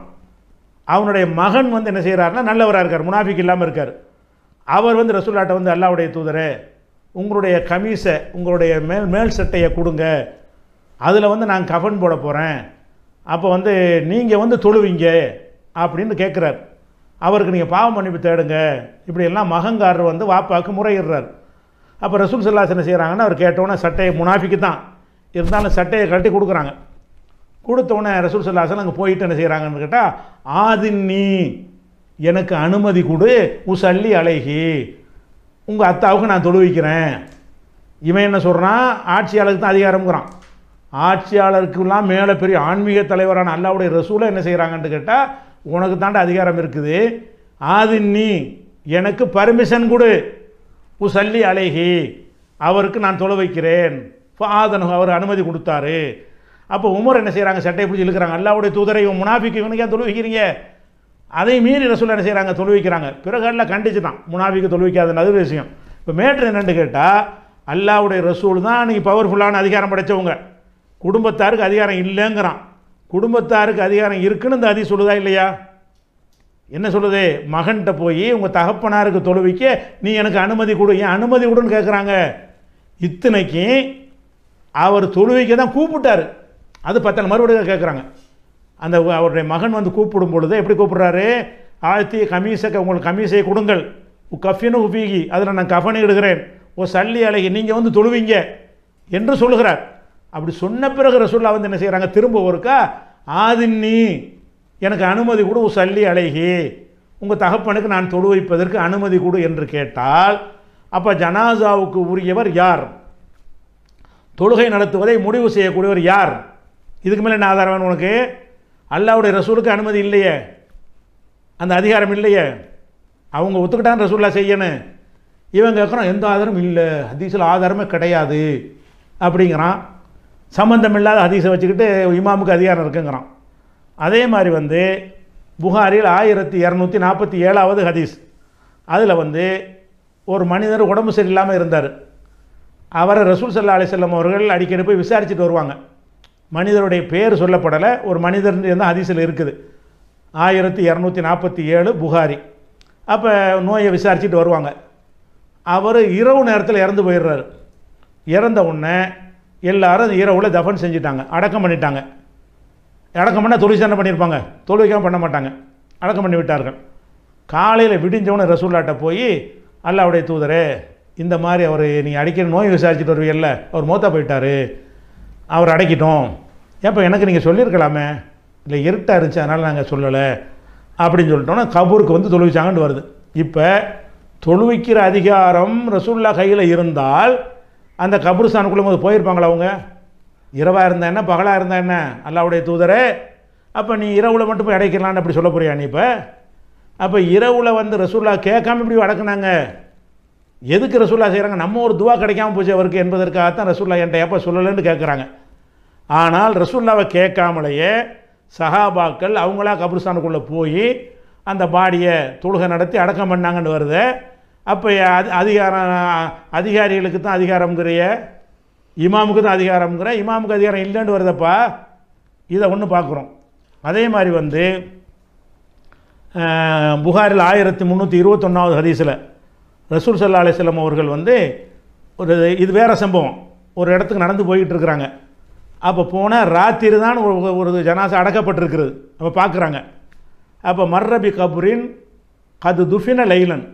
அவனுடைய மகன் வந்து என்ன செய்கிறாருன்னா நல்லவராக இருக்கார் முனாஃபிக் இல்லாமல் இருக்கார் அவர் வந்து ரசூல்லாட்டை வந்து அல்லாவுடைய தூதர் உங்களுடைய கமீஸை உங்களுடைய மேல் மேல் சட்டையை கொடுங்க அதில் வந்து நான் கஃபன் போட போகிறேன் அப்போ வந்து நீங்கள் வந்து தொழுவீங்க அப்படின்னு கேட்குறார் அவருக்கு நீங்கள் பாவம் மன்னிப்பு தேடுங்க இப்படியெல்லாம் மகங்காரர் வந்து வாப்பாவுக்கு முறையிடுறார் அப்போ ரசூல் சல்லாஸ் என்ன செய்கிறாங்கன்னு அவர் கேட்டோன்னே சட்டையை முனாஃபிக்கு தான் இருந்தாலும் சட்டையை கட்டி கொடுக்குறாங்க கொடுத்தோடனே ரசூல் சல்லாசன் அங்கே போயிட்டு என்ன செய்கிறாங்கன்னு கேட்டால் ஆதின்னி எனக்கு அனுமதி கொடு உசல்லி அழகி உங்கள் அத்தாவுக்கு நான் தொழுவிக்கிறேன் இவன் என்ன சொல்கிறான் ஆட்சியாளருக்கு தான் அதிகாரம்ங்கிறான் ஆட்சியாளருக்குலாம் மேலே பெரிய ஆன்மீக தலைவரான அல்லாவுடைய ரசூலை என்ன செய்கிறாங்கன்னு கேட்டால் உனக்கு தாண்ட அதிகாரம் இருக்குது அது நீ எனக்கு பர்மிஷன் கொடு சல்லி அழகி அவருக்கு நான் தொலை வைக்கிறேன் ஆதனு அவர் அனுமதி கொடுத்தாரு அப்போ உமர் என்ன செய்கிறாங்க சட்டை பிடிச்சி இழுக்கிறாங்க அல்லாவுடைய தூதரை முனாஃபிக்கு இவனுக்கு ஏன் தொலை வைக்கிறீங்க அதை மீறி ரசூல் என்ன செய்கிறாங்க தொலை வைக்கிறாங்க பிறகு எல்லாம் கண்டிச்சு தான் முனாஃபிக்கு தொலை வைக்காதுன்னு அது விஷயம் இப்போ மேட்ரு என்னென்னு கேட்டால் அல்லாவுடைய ரசூல் தான் அன்றைக்கி பவர்ஃபுல்லான அதிகாரம் படைத்தவங்க குடும்பத்தாருக்கு அதிகாரம் இல்லைங்கிறான் குடும்பத்தாருக்கு அதிகாரம் இருக்குன்னு இந்த அதி சொல்லுதா இல்லையா என்ன சொல்லுது மகன்கிட்ட போய் உங்கள் தகப்பனாருக்கு தொழுவிக்க நீ எனக்கு அனுமதி கொடு ஏன் அனுமதி கொடுன்னு கேட்குறாங்க இத்தனைக்கு அவர் தொழுவிக்க தான் கூப்பிட்டார் அது பத்தனை மறுபடியும் கேட்குறாங்க அந்த அவருடைய மகன் வந்து கூப்பிடும் பொழுது எப்படி கூப்பிட்றாரு ஆழ்த்தி கமீசை உங்களுக்கு கமீசை கொடுங்கள் கஃபினு உபீகி அதில் நான் கஃபனை இடுகிறேன் ஓ சல்லி அழகி நீங்கள் வந்து தொழுவீங்க என்று சொல்லுகிறார் அப்படி சொன்ன பிறகு ரசூல்லா வந்து என்ன செய்கிறாங்க திரும்ப ஒருக்கா ஆதின்னி எனக்கு அனுமதி கொடு சல்லி அழகி உங்கள் தகப்பனுக்கு நான் தொழு வைப்பதற்கு அனுமதி கொடு என்று கேட்டால் அப்போ ஜனாசாவுக்கு உரியவர் யார் தொழுகை நடத்துவதை முடிவு செய்யக்கூடியவர் யார் இதுக்கு மேலே என்ன ஆதாரம் உனக்கு அல்லாவுடைய ரசூலுக்கு அனுமதி இல்லையே அந்த அதிகாரம் இல்லையே அவங்க ஒத்துக்கிட்டான் ரசூல்லா செய்யணும் இவன் கேட்குறான் எந்த ஆதாரமும் இல்லை அதிசல ஆதாரமே கிடையாது அப்படிங்கிறான் சம்பந்தமில்லாத ஹதீஸை வச்சுக்கிட்டு இமாமுக்கு அதிகாரம் இருக்குங்கிறான் அதே மாதிரி வந்து புகாரில் ஆயிரத்தி இரநூத்தி நாற்பத்தி ஏழாவது ஹதீஸ் அதில் வந்து ஒரு மனிதர் உடம்பு சரியில்லாமல் இருந்தார் அவரை ரசூல் சல்லா அலிசல்லம் அவர்கள் அடிக்கடி போய் விசாரிச்சுட்டு வருவாங்க மனிதருடைய பேர் சொல்லப்படலை ஒரு மனிதர் தான் ஹதீஸில் இருக்குது ஆயிரத்தி இரநூத்தி நாற்பத்தி ஏழு புகாரி அப்போ நோயை விசாரிச்சுட்டு வருவாங்க அவர் இரவு நேரத்தில் இறந்து போயிடுறாரு இறந்த உடனே எல்லாரும் இரவுல தஃபன் செஞ்சுட்டாங்க அடக்கம் பண்ணிட்டாங்க அடக்கம் பண்ணால் தொழிற்சாலை பண்ணியிருப்பாங்க தொழுவிக்காமல் பண்ண மாட்டாங்க அடக்கம் பண்ணி விட்டார்கள் காலையில் விடிஞ்சவனே ரசூல்லாட்ட போய் அல்லாவுடைய தூதரே இந்த மாதிரி அவர் நீங்கள் அடிக்கிற நோய் விசாரிச்சுட்டு வருவீங்கல்ல அவர் மூத்தா போயிட்டார் அவர் அடைக்கிட்டோம் ஏப்போ எனக்கு நீங்கள் சொல்லியிருக்கலாமே இல்லை இருட்டாக இருந்துச்சு அதனால் நாங்கள் சொல்லலை அப்படின்னு சொல்லிட்டோன்னா கபூருக்கு வந்து தொழுவிச்சாங்கன்னு வருது இப்போ தொழுவிக்கிற அதிகாரம் ரசூல்லா கையில் இருந்தால் அந்த கபருஸ்தானுக்குள்ளே போது போயிருப்பாங்களா அவங்க இரவாக இருந்தா என்ன பகலாக இருந்தா என்ன அல்லாவுடைய தூதரே அப்போ நீ இரவில் மட்டும் போய் அடைக்கலான்னு அப்படி சொல்ல போறியா நீ இப்போ அப்போ இரவில் வந்து ரசூல்லா கேட்காம இப்படி அடக்குனாங்க எதுக்கு ரசூல்லா செய்கிறாங்க நம்ம ஒரு துவா கிடைக்காம போச்சு அவருக்கு என்பதற்காகத்தான் ரசூல்லா என்கிட்ட எப்போ சொல்லலைன்னு கேட்குறாங்க ஆனால் ரசூல்லாவை கேட்காமலேயே சஹாபாக்கள் அவங்களா கபுருஸ்தானுக்குள்ளே போய் அந்த பாடியை தொழுகை நடத்தி அடக்கம் பண்ணாங்கன்னு வருது அப்போ அது அதிகாரம் அதிகாரிகளுக்கு தான் அதிகாரம்ங்கிறிய இமாமுக்கு தான் அதிகாரம்ங்கிற இமாமுக்கு அதிகாரம் இல்லைன்னு வருதப்பா இதை ஒன்று பார்க்குறோம் அதே மாதிரி வந்து புகாரில் ஆயிரத்தி முந்நூற்றி இருபத்தொன்னாவது ஹதீஸில் ரசூல் சல்லா அலிஸ்லம் அவர்கள் வந்து ஒரு இது வேறு சம்பவம் ஒரு இடத்துக்கு நடந்து போயிட்டுருக்குறாங்க அப்போ போனால் ராத்திரி தான் ஒரு ஒரு ஜனாசை அடக்கப்பட்டிருக்கிறது அப்போ பார்க்குறாங்க அப்போ மர்ரபி கபூரின் கது துஃபின லைலன்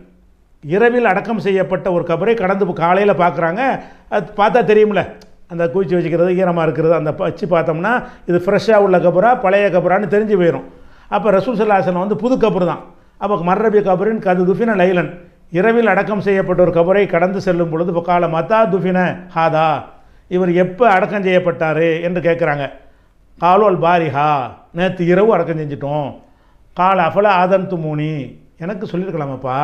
இரவில் அடக்கம் செய்யப்பட்ட ஒரு கபரை கடந்து காலையில் பார்க்குறாங்க அது பார்த்தா தெரியும்ல அந்த குவிச்சு வச்சுக்கிறது ஈரமாக இருக்கிறது அந்த வச்சு பார்த்தோம்னா இது ஃப்ரெஷ்ஷாக உள்ள கபரா பழைய கபரான்னு தெரிஞ்சு போயிடும் அப்போ ரசூல் சல்லாசனம் வந்து புது கபர் தான் அப்போ மர்ரபி கபரின் கது துஃபின லைலன் இரவில் அடக்கம் செய்யப்பட்ட ஒரு கபரை கடந்து செல்லும் பொழுது இப்போ கால மத்தா துஃபின ஹாதா இவர் எப்போ அடக்கம் செய்யப்பட்டார் என்று கேட்குறாங்க காலோல் பாரிஹா நேற்று இரவு அடக்கம் செஞ்சிட்டோம் கால் அஃபல ஆதன் துமூனி எனக்கு சொல்லியிருக்கலாமாப்பா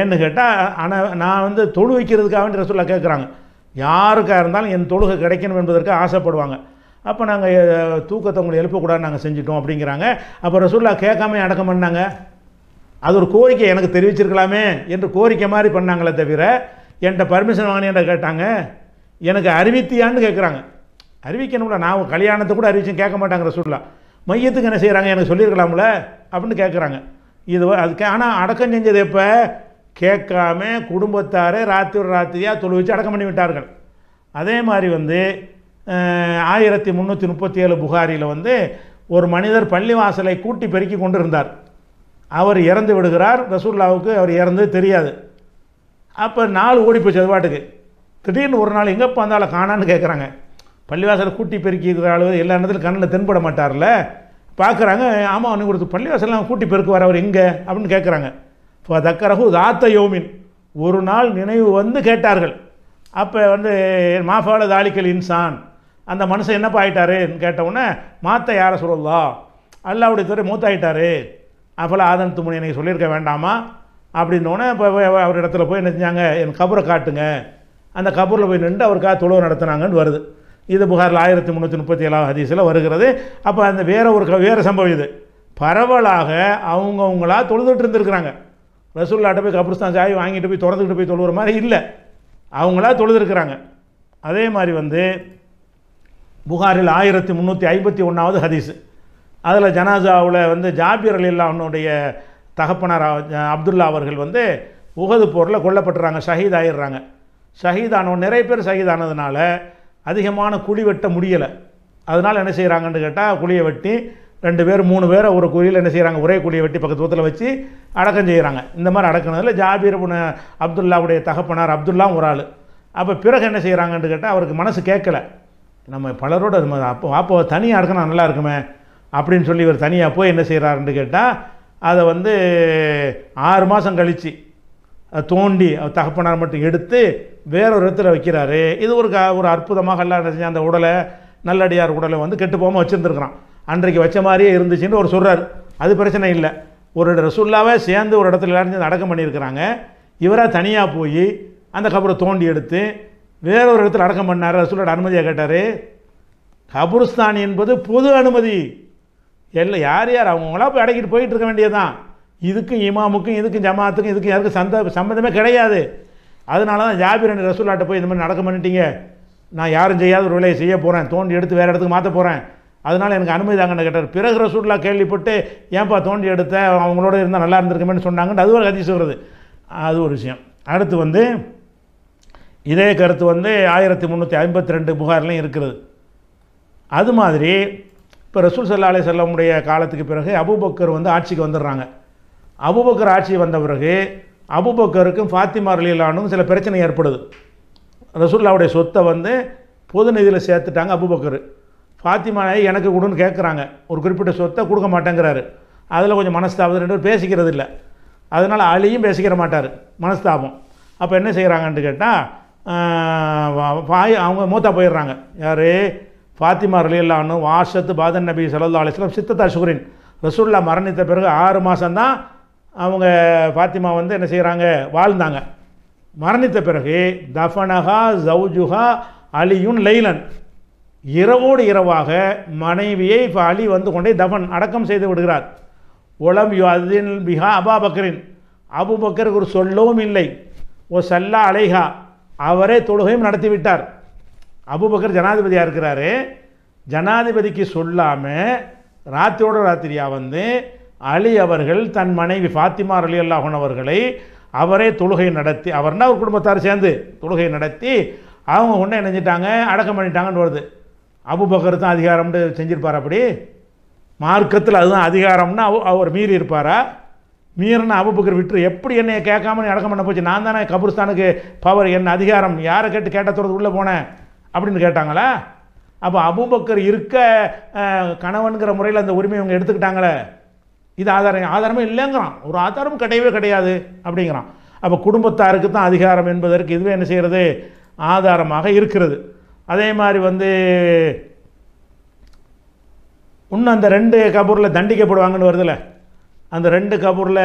ஏன்னு கேட்டால் ஆனால் நான் வந்து தொழு வைக்கிறதுக்காக ரசூலா கேட்குறாங்க யாருக்காக இருந்தாலும் என் தொழுகை கிடைக்கணும் என்பதற்கு ஆசைப்படுவாங்க அப்போ நாங்கள் தூக்கத்தை உங்களை எழுப்பக்கூடாது நாங்கள் செஞ்சிட்டோம் அப்படிங்கிறாங்க அப்போ ரசூல்லா கேட்காம அடக்கம் பண்ணாங்க அது ஒரு கோரிக்கை எனக்கு தெரிவிச்சிருக்கலாமே என்று கோரிக்கை மாதிரி பண்ணாங்களே தவிர என்கிட்ட பர்மிஷன் வாங்கினா கேட்டாங்க எனக்கு அறிவித்தியான்னு கேட்குறாங்க அறிவிக்கணும்ல நான் கல்யாணத்தை கூட அறிவிச்சு கேட்க மாட்டாங்க ரசூல்லா மையத்துக்கு என்ன செய்கிறாங்க எனக்கு சொல்லியிருக்கலாம்ல அப்படின்னு கேட்குறாங்க இது அதுக்கு ஆனால் அடக்கம் செஞ்சது எப்போ கேட்காம குடும்பத்தாரே ராத்திரி ராத்திரியாக தொழு வச்சு அடக்கம் பண்ணி விட்டார்கள் அதே மாதிரி வந்து ஆயிரத்தி முந்நூற்றி முப்பத்தி ஏழு புகாரியில் வந்து ஒரு மனிதர் பள்ளிவாசலை கூட்டி பெருக்கி கொண்டு இருந்தார் அவர் இறந்து விடுகிறார் ரசூல்லாவுக்கு அவர் இறந்து தெரியாது அப்போ நாள் ஓடி போச்சு அது பாட்டுக்கு திடீர்னு ஒரு நாள் எங்கே பார்ந்தாலும் காணான்னு கேட்குறாங்க பள்ளிவாசலை கூட்டி பெருக்கி இருக்கிற அளவு எல்லா இடத்துலையும் கண்ணில் தென்பட மாட்டார்ல பார்க்குறாங்க ஆமாம் அவனுக்கு கொடுத்து பள்ளிவாசலாம் கூட்டி பெருக்குவார் அவர் எங்கே அப்படின்னு கேட்குறாங்க இப்போ தக்கரகு தாத்த யோமின் ஒரு நாள் நினைவு வந்து கேட்டார்கள் அப்போ வந்து மாஃபால தாலிக்கல் இன்சான் அந்த மனுஷன் என்னப்பா ஆகிட்டாருன்னு கேட்டவுடனே மாத்த யாரை சொல்லலா அல்லாவுடைய துறை மூத்தாயிட்டாரு அப்போல்லாம் ஆதன் துமணி எனக்கு சொல்லியிருக்க வேண்டாமா அப்படின்னோடனே இப்போ அவர் இடத்துல போய் என்ன செஞ்சாங்க என் கபரை காட்டுங்க அந்த கபரில் போய் நின்று அவருக்காக தொழுவு நடத்தினாங்கன்னு வருது இது புகாரில் ஆயிரத்தி முந்நூற்றி முப்பத்தி ஏழாவது ஹதீஸில் வருகிறது அப்போ அந்த வேறு ஒரு வேறு சம்பவம் இது பரவலாக அவங்கவுங்களா தொழுதுட்டு இருந்துருக்குறாங்க ரசூல்லாட்ட போய் கபிரஸ்தான் சாய் வாங்கிட்டு போய் திறந்துக்கிட்டு போய் தொழுகிற மாதிரி இல்லை அவங்களா தொழுதுருக்குறாங்க அதே மாதிரி வந்து புகாரில் ஆயிரத்தி முந்நூற்றி ஐம்பத்தி ஒன்றாவது ஹதீஸு அதில் ஜனாசாவில் வந்து ஜாபியர் அலி அல்லாவுடைய தகப்பனார் அப்துல்லா அவர்கள் வந்து உகது போரில் கொல்லப்பட்டுறாங்க ஷஹீத் ஆயிடுறாங்க ஷஹீதானவன் நிறைய பேர் ஷஹீதானதுனால அதிகமான குழி வெட்ட முடியலை அதனால் என்ன செய்கிறாங்கன்னு கேட்டால் குழியை வெட்டி ரெண்டு பேர் மூணு பேர் ஒரு குழியில் என்ன செய்கிறாங்க ஒரே குழியை வெட்டி பக்கத்து தூரத்தில் வச்சு அடக்கம் செய்கிறாங்க இந்த மாதிரி அடக்கினதில் ஜாபீர் அப்துல்லாவுடைய தகப்பனார் அப்துல்லா ஒரு ஆள் அப்போ பிறகு என்ன செய்கிறாங்கன்னு கேட்டால் அவருக்கு மனசு கேட்கல நம்ம பலரோட அப்போ அப்போ தனியாக அடக்கினா நல்லா இருக்குமே அப்படின்னு சொல்லி இவர் தனியாக போய் என்ன செய்கிறாருன்னு கேட்டால் அதை வந்து ஆறு மாதம் கழித்து தோண்டி தகப்பனார் மட்டும் எடுத்து வேறொரு இடத்துல வைக்கிறாரு இது ஒரு ஒரு அற்புதமாக எல்லாம் செஞ்சு அந்த உடலை நல்லடியார் உடலை வந்து கெட்டு போகாமல் வச்சுருந்துருக்குறான் அன்றைக்கு வச்ச மாதிரியே இருந்துச்சுன்னு ஒரு சொல்கிறார் அது பிரச்சனை இல்லை ஒரு ரசுல்லாவே சேர்ந்து ஒரு இடத்துல எல்லாரும் அடக்கம் பண்ணியிருக்கிறாங்க இவராக தனியாக போய் அந்த கபரை தோண்டி எடுத்து வேற ஒரு இடத்துல அடக்கம் பண்ணார் ரசூலோட அனுமதியை கேட்டார் கபுருஸ்தான் என்பது பொது அனுமதி எல்லாம் யார் யார் அவங்களா போய் அடக்கிட்டு போயிட்டு இருக்க தான் இதுக்கும் இமாமுக்கும் இதுக்கும் ஜமாத்துக்கும் இதுக்கும் யாருக்கும் சந்த சம்மந்தமே கிடையாது அதனால தான் ஜாபிர் ரெண்டு ரசூல்லாட்ட போய் இந்த மாதிரி நடக்க பண்ணிட்டீங்க நான் யாரும் செய்யாத ஒரு வேலையை செய்ய போகிறேன் தோண்டி எடுத்து வேறு இடத்துக்கு மாற்ற போகிறேன் அதனால் எனக்கு அனுமதி தாங்கன்னு கேட்டார் பிறகு ரசூல்லா கேள்விப்பட்டு ஏன்பா தோண்டி எடுத்த அவங்களோட இருந்தால் நல்லா இருந்திருக்குமே சொன்னாங்கன்னு அது ஒரு அதிசயம் சொல்கிறது அது ஒரு விஷயம் அடுத்து வந்து இதே கருத்து வந்து ஆயிரத்தி முந்நூற்றி ஐம்பத்தி ரெண்டு புகார்லையும் இருக்கிறது அது மாதிரி இப்போ ரசூல் சல்லா அலி செல்லமுடைய காலத்துக்கு பிறகு அபுபக்கர் வந்து ஆட்சிக்கு வந்துடுறாங்க அபுபக்கர் ஆட்சி வந்த பிறகு அபுபக்கருக்கும் ஃபாத்திமா அலிலானும் சில பிரச்சனை ஏற்படுது ரசூல்லாவுடைய சொத்தை வந்து பொது நிதியில் சேர்த்துட்டாங்க அபுபக்கர் ஃபாத்திமா எனக்கு கொடுன்னு கேட்குறாங்க ஒரு குறிப்பிட்ட சொத்தை கொடுக்க மாட்டேங்கிறாரு அதில் கொஞ்சம் மனஸ்தாபம் ரெண்டு பேர் பேசிக்கிறது இல்லை அதனால் அழியும் பேசிக்கிற மாட்டார் மனஸ்தாபம் அப்போ என்ன செய்கிறாங்கன்ட்டு கேட்டால் பாய் அவங்க மூத்தா போயிடுறாங்க யார் ஃபாத்திமா ரலியல்லான்னு வாஷத்து பாதன் நபி சலல்லா அலிஸ்லாம் சித்தத்தா சுகரின் ரசூல்லா மரணித்த பிறகு ஆறு மாதம்தான் அவங்க ஃபாத்திமா வந்து என்ன செய்கிறாங்க வாழ்ந்தாங்க மரணித்த பிறகு தஃபனஹா ஜவுஜுஹா அலியுன் லைலன் இரவோடு இரவாக மனைவியை இப்போ அலி வந்து கொண்டே தபன் அடக்கம் செய்து விடுகிறார் உலம் யு அதின் பிஹா அபா பக்ரின் அபு ஒரு சொல்லவும் இல்லை ஓ சல்லா அலைஹா அவரே தொழுகையும் நடத்திவிட்டார் அபுபக்கர் ஜனாதிபதியாக இருக்கிறாரு ஜனாதிபதிக்கு சொல்லாமல் ராத்திரியோட ராத்திரியாக வந்து அலி அவர்கள் தன் மனைவி ஃபாத்திமா அலி அல்லாஹன் அவர்களை அவரே தொழுகை நடத்தி அவர்னா ஒரு குடும்பத்தார் சேர்ந்து தொழுகை நடத்தி அவங்க ஒன்றே நினைஞ்சிட்டாங்க அடக்கம் பண்ணிட்டாங்கன்னு வருது அபுபக்கர் தான் அதிகாரம்னு செஞ்சிருப்பார் அப்படி மார்க்கத்தில் அதுதான் அதிகாரம்னு அவ அவர் மீறி இருப்பாரா மீறின அபுபக்கர் விட்டு எப்படி என்னை கேட்காம அடக்கம் பண்ண போச்சு நான் தானே கபுரிஸ்தானுக்கு பவர் என்ன அதிகாரம் யாரை கேட்டு கேட்ட உள்ளே போனேன் அப்படின்னு கேட்டாங்களா அப்போ அபுபக்கர் இருக்க கணவனுங்கிற முறையில் அந்த உரிமை அவங்க எடுத்துக்கிட்டாங்களே இது ஆதாரம் ஆதாரமே இல்லைங்கிறான் ஒரு ஆதாரம் கிடையவே கிடையாது அப்படிங்கிறான் அப்போ குடும்பத்தாருக்கு தான் அதிகாரம் என்பதற்கு இதுவே என்ன செய்கிறது ஆதாரமாக இருக்கிறது அதே மாதிரி வந்து இன்னும் அந்த ரெண்டு கபூரில் தண்டிக்கப்படுவாங்கன்னு வருதுல்ல அந்த ரெண்டு கபூரில்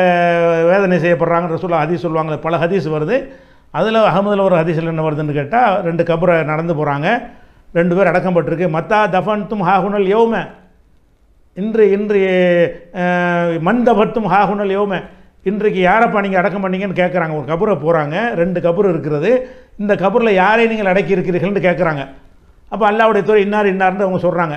வேதனை செய்யப்படுறாங்கன்ற சொல்ல ஹதீஸ் சொல்லுவாங்க பல ஹதீஸ் வருது அதில் அகமதில் ஒரு ஹதீஸில் என்ன வருதுன்னு கேட்டால் ரெண்டு கபூரை நடந்து போகிறாங்க ரெண்டு பேர் அடக்கம் பட்டிருக்கு மத்தா தஃபன்தும் ஹாகுனல் யோமே இன்று இன்று மந்தபத்தும் ஹாகுனல் யோமே இன்றைக்கு யாரப்பா நீங்கள் அடக்கம் பண்ணீங்கன்னு கேட்குறாங்க ஒரு கபரை போகிறாங்க ரெண்டு கபர் இருக்கிறது இந்த கபரில் யாரை நீங்கள் அடக்கி இருக்கிறீர்கள்னு கேட்குறாங்க அப்போ அல்லாவுடைய துறை இன்னார் இன்னார்னு அவங்க சொல்கிறாங்க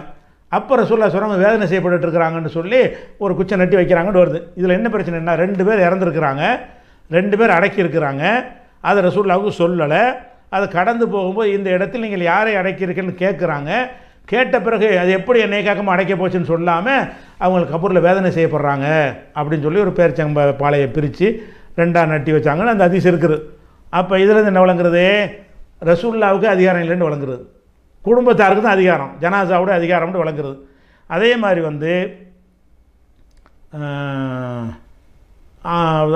அப்போ ரசூல்லா சொல்கிறாங்க வேதனை செய்யப்பட்டு இருக்கிறாங்கன்னு சொல்லி ஒரு குச்சை நட்டி வைக்கிறாங்கன்னு வருது இதில் என்ன பிரச்சனை என்ன ரெண்டு பேர் இறந்துருக்குறாங்க ரெண்டு பேர் அடக்கி இருக்கிறாங்க அதை ரசூல்லாவுக்கு சொல்லலை அதை கடந்து போகும்போது இந்த இடத்தில் நீங்கள் யாரை அடக்கியிருக்கேன்னு கேட்குறாங்க கேட்ட பிறகு அது எப்படி என்னை காக்கமாக அடைக்க போச்சுன்னு சொல்லாமல் அவங்களுக்கு கபூரில் வேதனை செய்யப்படுறாங்க அப்படின்னு சொல்லி ஒரு பேரிச்சங்க பாலையை பிரித்து ரெண்டாக நட்டி வச்சாங்கன்னு அந்த அதிசயம் இருக்குது அப்போ இதுலேருந்து என்ன வழங்குறது ரசூல்லாவுக்கு அதிகாரம் இல்லைன்னு வழங்குறது குடும்பத்தாருக்கு தான் அதிகாரம் ஜனாசாவோட அதிகாரம்னு வழங்குறது அதே மாதிரி வந்து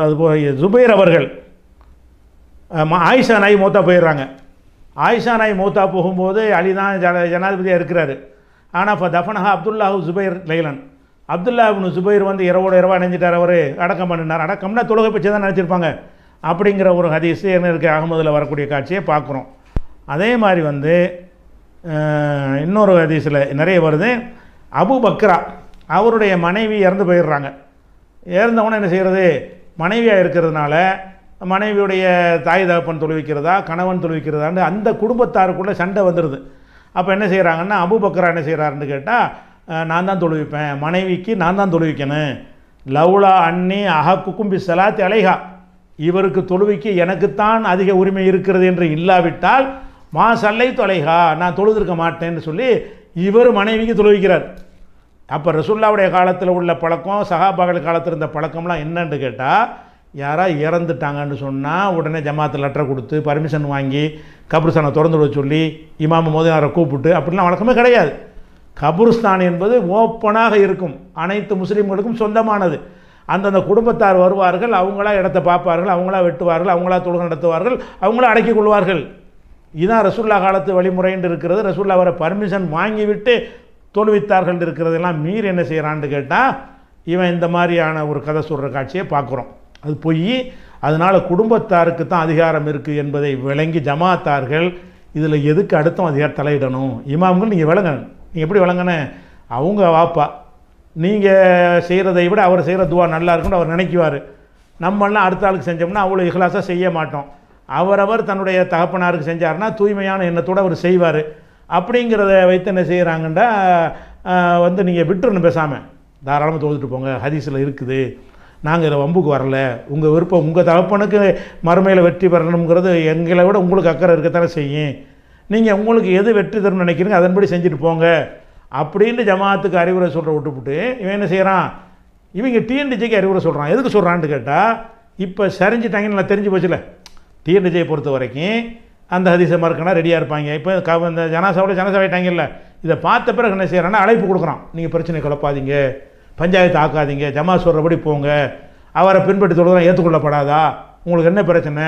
அது ஜுபைர் அவர்கள் ஆயிஷா நாய் மூத்தா போயிடுறாங்க ஆயிஷா நாய் மௌத்தா போகும்போது அலி தான் ஜன ஜனாதிபதியாக இருக்கிறார் ஆனால் இப்போ தஃபனஹா அப்துல்லாஹு ஜுபைர் லைலன் அப்துல்லா இப்னு ஜுபைர் வந்து இரவோட இரவா நினைஞ்சிட்டார் அவர் அடக்கம் பண்ணினார் அடக்கம்னா தொழுகை பற்றி தான் நினச்சிருப்பாங்க அப்படிங்கிற ஒரு ஹதீஸ் என்ன இருக்குது அகமதில் வரக்கூடிய காட்சியை பார்க்குறோம் அதே மாதிரி வந்து இன்னொரு ஹதீஸில் நிறைய வருது அபு பக்ரா அவருடைய மனைவி இறந்து போயிடுறாங்க இறந்தவொன்னே என்ன செய்கிறது மனைவியாக இருக்கிறதுனால மனைவியுடைய தாய் தகப்பன் தொழுவிக்கிறதா கணவன் தொழுவிக்கிறதான்னு அந்த குடும்பத்தாருக்குள்ளே சண்டை வந்துடுது அப்போ என்ன செய்கிறாங்கன்னா அபுபக்கரா என்ன செய்கிறாருன்னு கேட்டால் நான் தான் தொழுவிப்பேன் மனைவிக்கு நான் தான் தொழுவிக்கணும் லவ்லா அன்னி அஹக்குக்கும்பி சலாத்தி அலைஹா இவருக்கு தொழுவிக்கு எனக்குத்தான் அதிக உரிமை இருக்கிறது என்று இல்லாவிட்டால் மா சல்லை தொலைகா நான் தொழுதிருக்க மாட்டேன்னு சொல்லி இவர் மனைவிக்கு தொழுவிக்கிறார் அப்போ ரசுல்லாவுடைய காலத்தில் உள்ள பழக்கம் சஹாபாக்கள் காலத்தில் இருந்த பழக்கம்லாம் என்னன்னு கேட்டால் யாராக இறந்துட்டாங்கன்னு சொன்னால் உடனே ஜமாத்து லெட்டரை கொடுத்து பர்மிஷன் வாங்கி கபருஸ்தானை திறந்து விட சொல்லி இமாம மோதினாரை கூப்பிட்டு அப்படிலாம் வழக்கமே கிடையாது கபருஸ்தான் என்பது ஓப்பனாக இருக்கும் அனைத்து முஸ்லீம்களுக்கும் சொந்தமானது அந்தந்த குடும்பத்தார் வருவார்கள் அவங்களா இடத்த பார்ப்பார்கள் அவங்களா வெட்டுவார்கள் அவங்களா தொழுகை நடத்துவார்கள் அவங்களா அடக்கி கொள்வார்கள் இதுதான் ரசுல்லா காலத்து வழிமுறைன்னு இருக்கிறது ரசுல்லா வர பர்மிஷன் வாங்கிவிட்டு தோல்வித்தார்கள் இருக்கிறதெல்லாம் மீறி என்ன செய்கிறான்னு கேட்டால் இவன் இந்த மாதிரியான ஒரு கதை சொல்கிற காட்சியை பார்க்குறோம் அது பொய் அதனால் குடும்பத்தாருக்கு தான் அதிகாரம் இருக்குது என்பதை விளங்கி ஜமாத்தார்கள் இதில் எதுக்கு அடுத்தும் அதிகாரம் தலையிடணும் இமாம்கள் நீங்கள் விளங்க நீங்கள் எப்படி விளங்கணும் அவங்க வாப்பா நீங்கள் செய்கிறதை விட அவர் செய்கிற துவா நல்லா இருக்குன்னு அவர் நினைக்குவார் நம்மளாம் அடுத்த ஆளுக்கு செஞ்சோம்னா அவ்வளோ இகலாசாக செய்ய மாட்டோம் அவரவர் தன்னுடைய தகப்பனாருக்கு செஞ்சார்னா தூய்மையான எண்ணத்தோடு அவர் செய்வார் அப்படிங்கிறத வைத்து என்ன செய்கிறாங்கன்றா வந்து நீங்கள் விட்டுருன்னு பேசாமல் தாராளமாக தோதுட்டு போங்க ஹதீஸில் இருக்குது நாங்கள் இதை வம்புக்கு வரல உங்கள் விருப்பம் உங்கள் தகப்பனுக்கு மறுமையில் வெற்றி பெறணுங்கிறது எங்களை விட உங்களுக்கு அக்கறை இருக்கத்தானே செய்யும் நீங்கள் உங்களுக்கு எது வெற்றி தரும் நினைக்கிறீங்க அதன்படி செஞ்சுட்டு போங்க அப்படின்னு ஜமாத்துக்கு அறிவுரை சொல்கிற விட்டுப்புட்டு இவன் என்ன செய்கிறான் இவங்க டிஎன்டிஜேக்கு அறிவுரை சொல்கிறான் எதுக்கு சொல்கிறான்னு கேட்டால் இப்போ சரிஞ்சிட்டாங்கன்னு நான் தெரிஞ்சு போச்சுல டிஎன்டிஜியை பொறுத்த வரைக்கும் அந்த ஹதீசை மறுக்கனா ரெடியாக இருப்பாங்க இப்போ க இந்த ஜனாசாவோட இல்லை இதை பார்த்த பிறகு என்ன செய்கிறான்னா அழைப்பு கொடுக்குறான் நீங்கள் பிரச்சனை குழப்பாதீங்க பஞ்சாயத்து ஆக்காதீங்க ஜமா சொல்கிறபடி போங்க அவரை பின்பற்றி சொல்கிறதெல்லாம் ஏற்றுக்கொள்ளப்படாதா உங்களுக்கு என்ன பிரச்சனை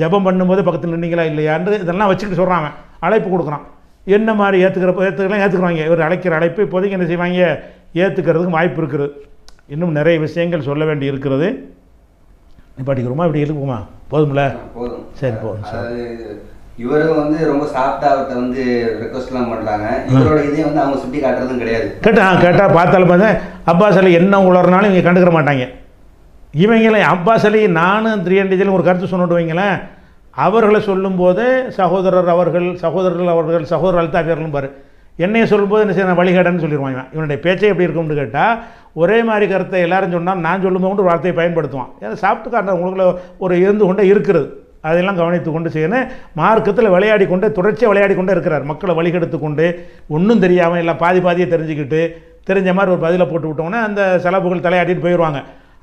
ஜபம் பண்ணும்போது பக்கத்தில் நின்றீங்களா இல்லையான்னு இதெல்லாம் வச்சுக்கிட்டு சொல்கிறாங்க அழைப்பு கொடுக்குறான் என்ன மாதிரி ஏற்றுக்கிறப்ப ஏற்றுக்கலாம் ஏற்றுக்குறாங்க இவர் அழைக்கிற அழைப்பு இப்போதைக்கு என்ன செய்வாங்க ஏற்றுக்கிறதுக்கு வாய்ப்பு இருக்குது இன்னும் நிறைய விஷயங்கள் சொல்ல வேண்டி இருக்கிறது படிக்கிறோமா இப்படி இருக்குமா போதும்ல போதும் சரி போதும் சார் இவரும் வந்து ரொம்ப சாஃப்டா அவர்கிட்ட வந்து ரெக்வஸ்ட்லாம் பண்றாங்க இவரோட இதையும் வந்து அவங்க சுட்டி காட்டுறதும் கிடையாது கேட்டா கேட்டா பார்த்தாலும் பார்த்தேன் அப்பா சிலை என்ன உளறனாலும் இவங்க கண்டுக்கிற மாட்டாங்க இவங்கள அப்பா சிலை நானும் த்ரீ ஹண்ட்ரேஜிலும் ஒரு கருத்து சொன்னிட்டு வைங்களேன் அவர்களை சொல்லும்போது சகோதரர் அவர்கள் சகோதரர்கள் அவர்கள் சகோதரர் அல்தாபியர்களும் பாரு என்னையை சொல்லும்போது என்ன செய்ய வழிகாடன்னு சொல்லிடுவாங்க இவனுடைய பேச்சை எப்படி இருக்கும்னு கேட்டால் ஒரே மாதிரி கருத்தை எல்லாரும் சொன்னால் நான் சொல்லும்போது வார்த்தையை பயன்படுத்துவான் ஏன்னா சாப்பிட்டு காட்டுறேன் உங்களுக்குள்ள ஒரு இருந்து கொண்டே இருக்கிறது அதெல்லாம் கவனித்து கொண்டு செய்யணும் மார்க்கத்தில் விளையாடி கொண்டு தொடர்ச்சியாக விளையாடி கொண்டே இருக்கிறார் மக்களை வழிகெடுத்து கொண்டு ஒன்றும் தெரியாமல் இல்லை பாதி பாதியை தெரிஞ்சுக்கிட்டு தெரிஞ்ச மாதிரி ஒரு பதிலை போட்டு விட்டோன்னே அந்த செலவுகள் தலையாட்டிட்டு போயிடுவாங்க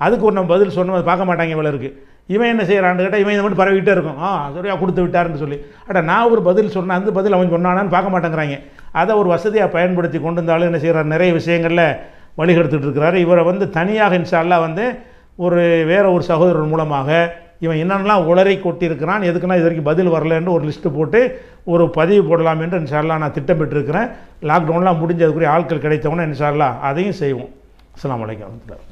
அதுக்கு ஒரு நம்ம பதில் சொன்ன பார்க்க மாட்டாங்க இவ்வளோ இருக்குது இவன் என்ன செய்கிறான் கேட்டால் இவன் இதை மட்டும் பரவிக்கிட்டே இருக்கும் ஆ சரியாக கொடுத்து விட்டாருன்னு சொல்லி ஆட்டா நான் ஒரு பதில் சொன்னேன் அந்த பதில் அவன் சொன்னானான்னு பார்க்க மாட்டேங்கிறாங்க அதை ஒரு வசதியாக பயன்படுத்தி கொண்டு இருந்தாலும் என்ன செய்கிறார் நிறைய விஷயங்களில் வழிகெடுத்துட்டு இருக்கிறாரு இவரை வந்து தனியாக இன்ஷால்லாம் வந்து ஒரு வேற ஒரு சகோதரர் மூலமாக இவன் என்னென்னலாம் உளரை கொட்டியிருக்கிறான் எதுக்குன்னா இது வரைக்கும் பதில் வரலன்னு ஒரு லிஸ்ட்டு போட்டு ஒரு பதிவு போடலாம் என்று இன்ஷால்லா நான் திட்டமிட்டிருக்கிறேன் லாக்டவுன்லாம் முடிஞ்சதுக்குரிய ஆட்கள் கிடைத்தவொன்னே இன்ஷால்லா அதையும் செய்வோம் அஸ்லாம் வலைக்கம்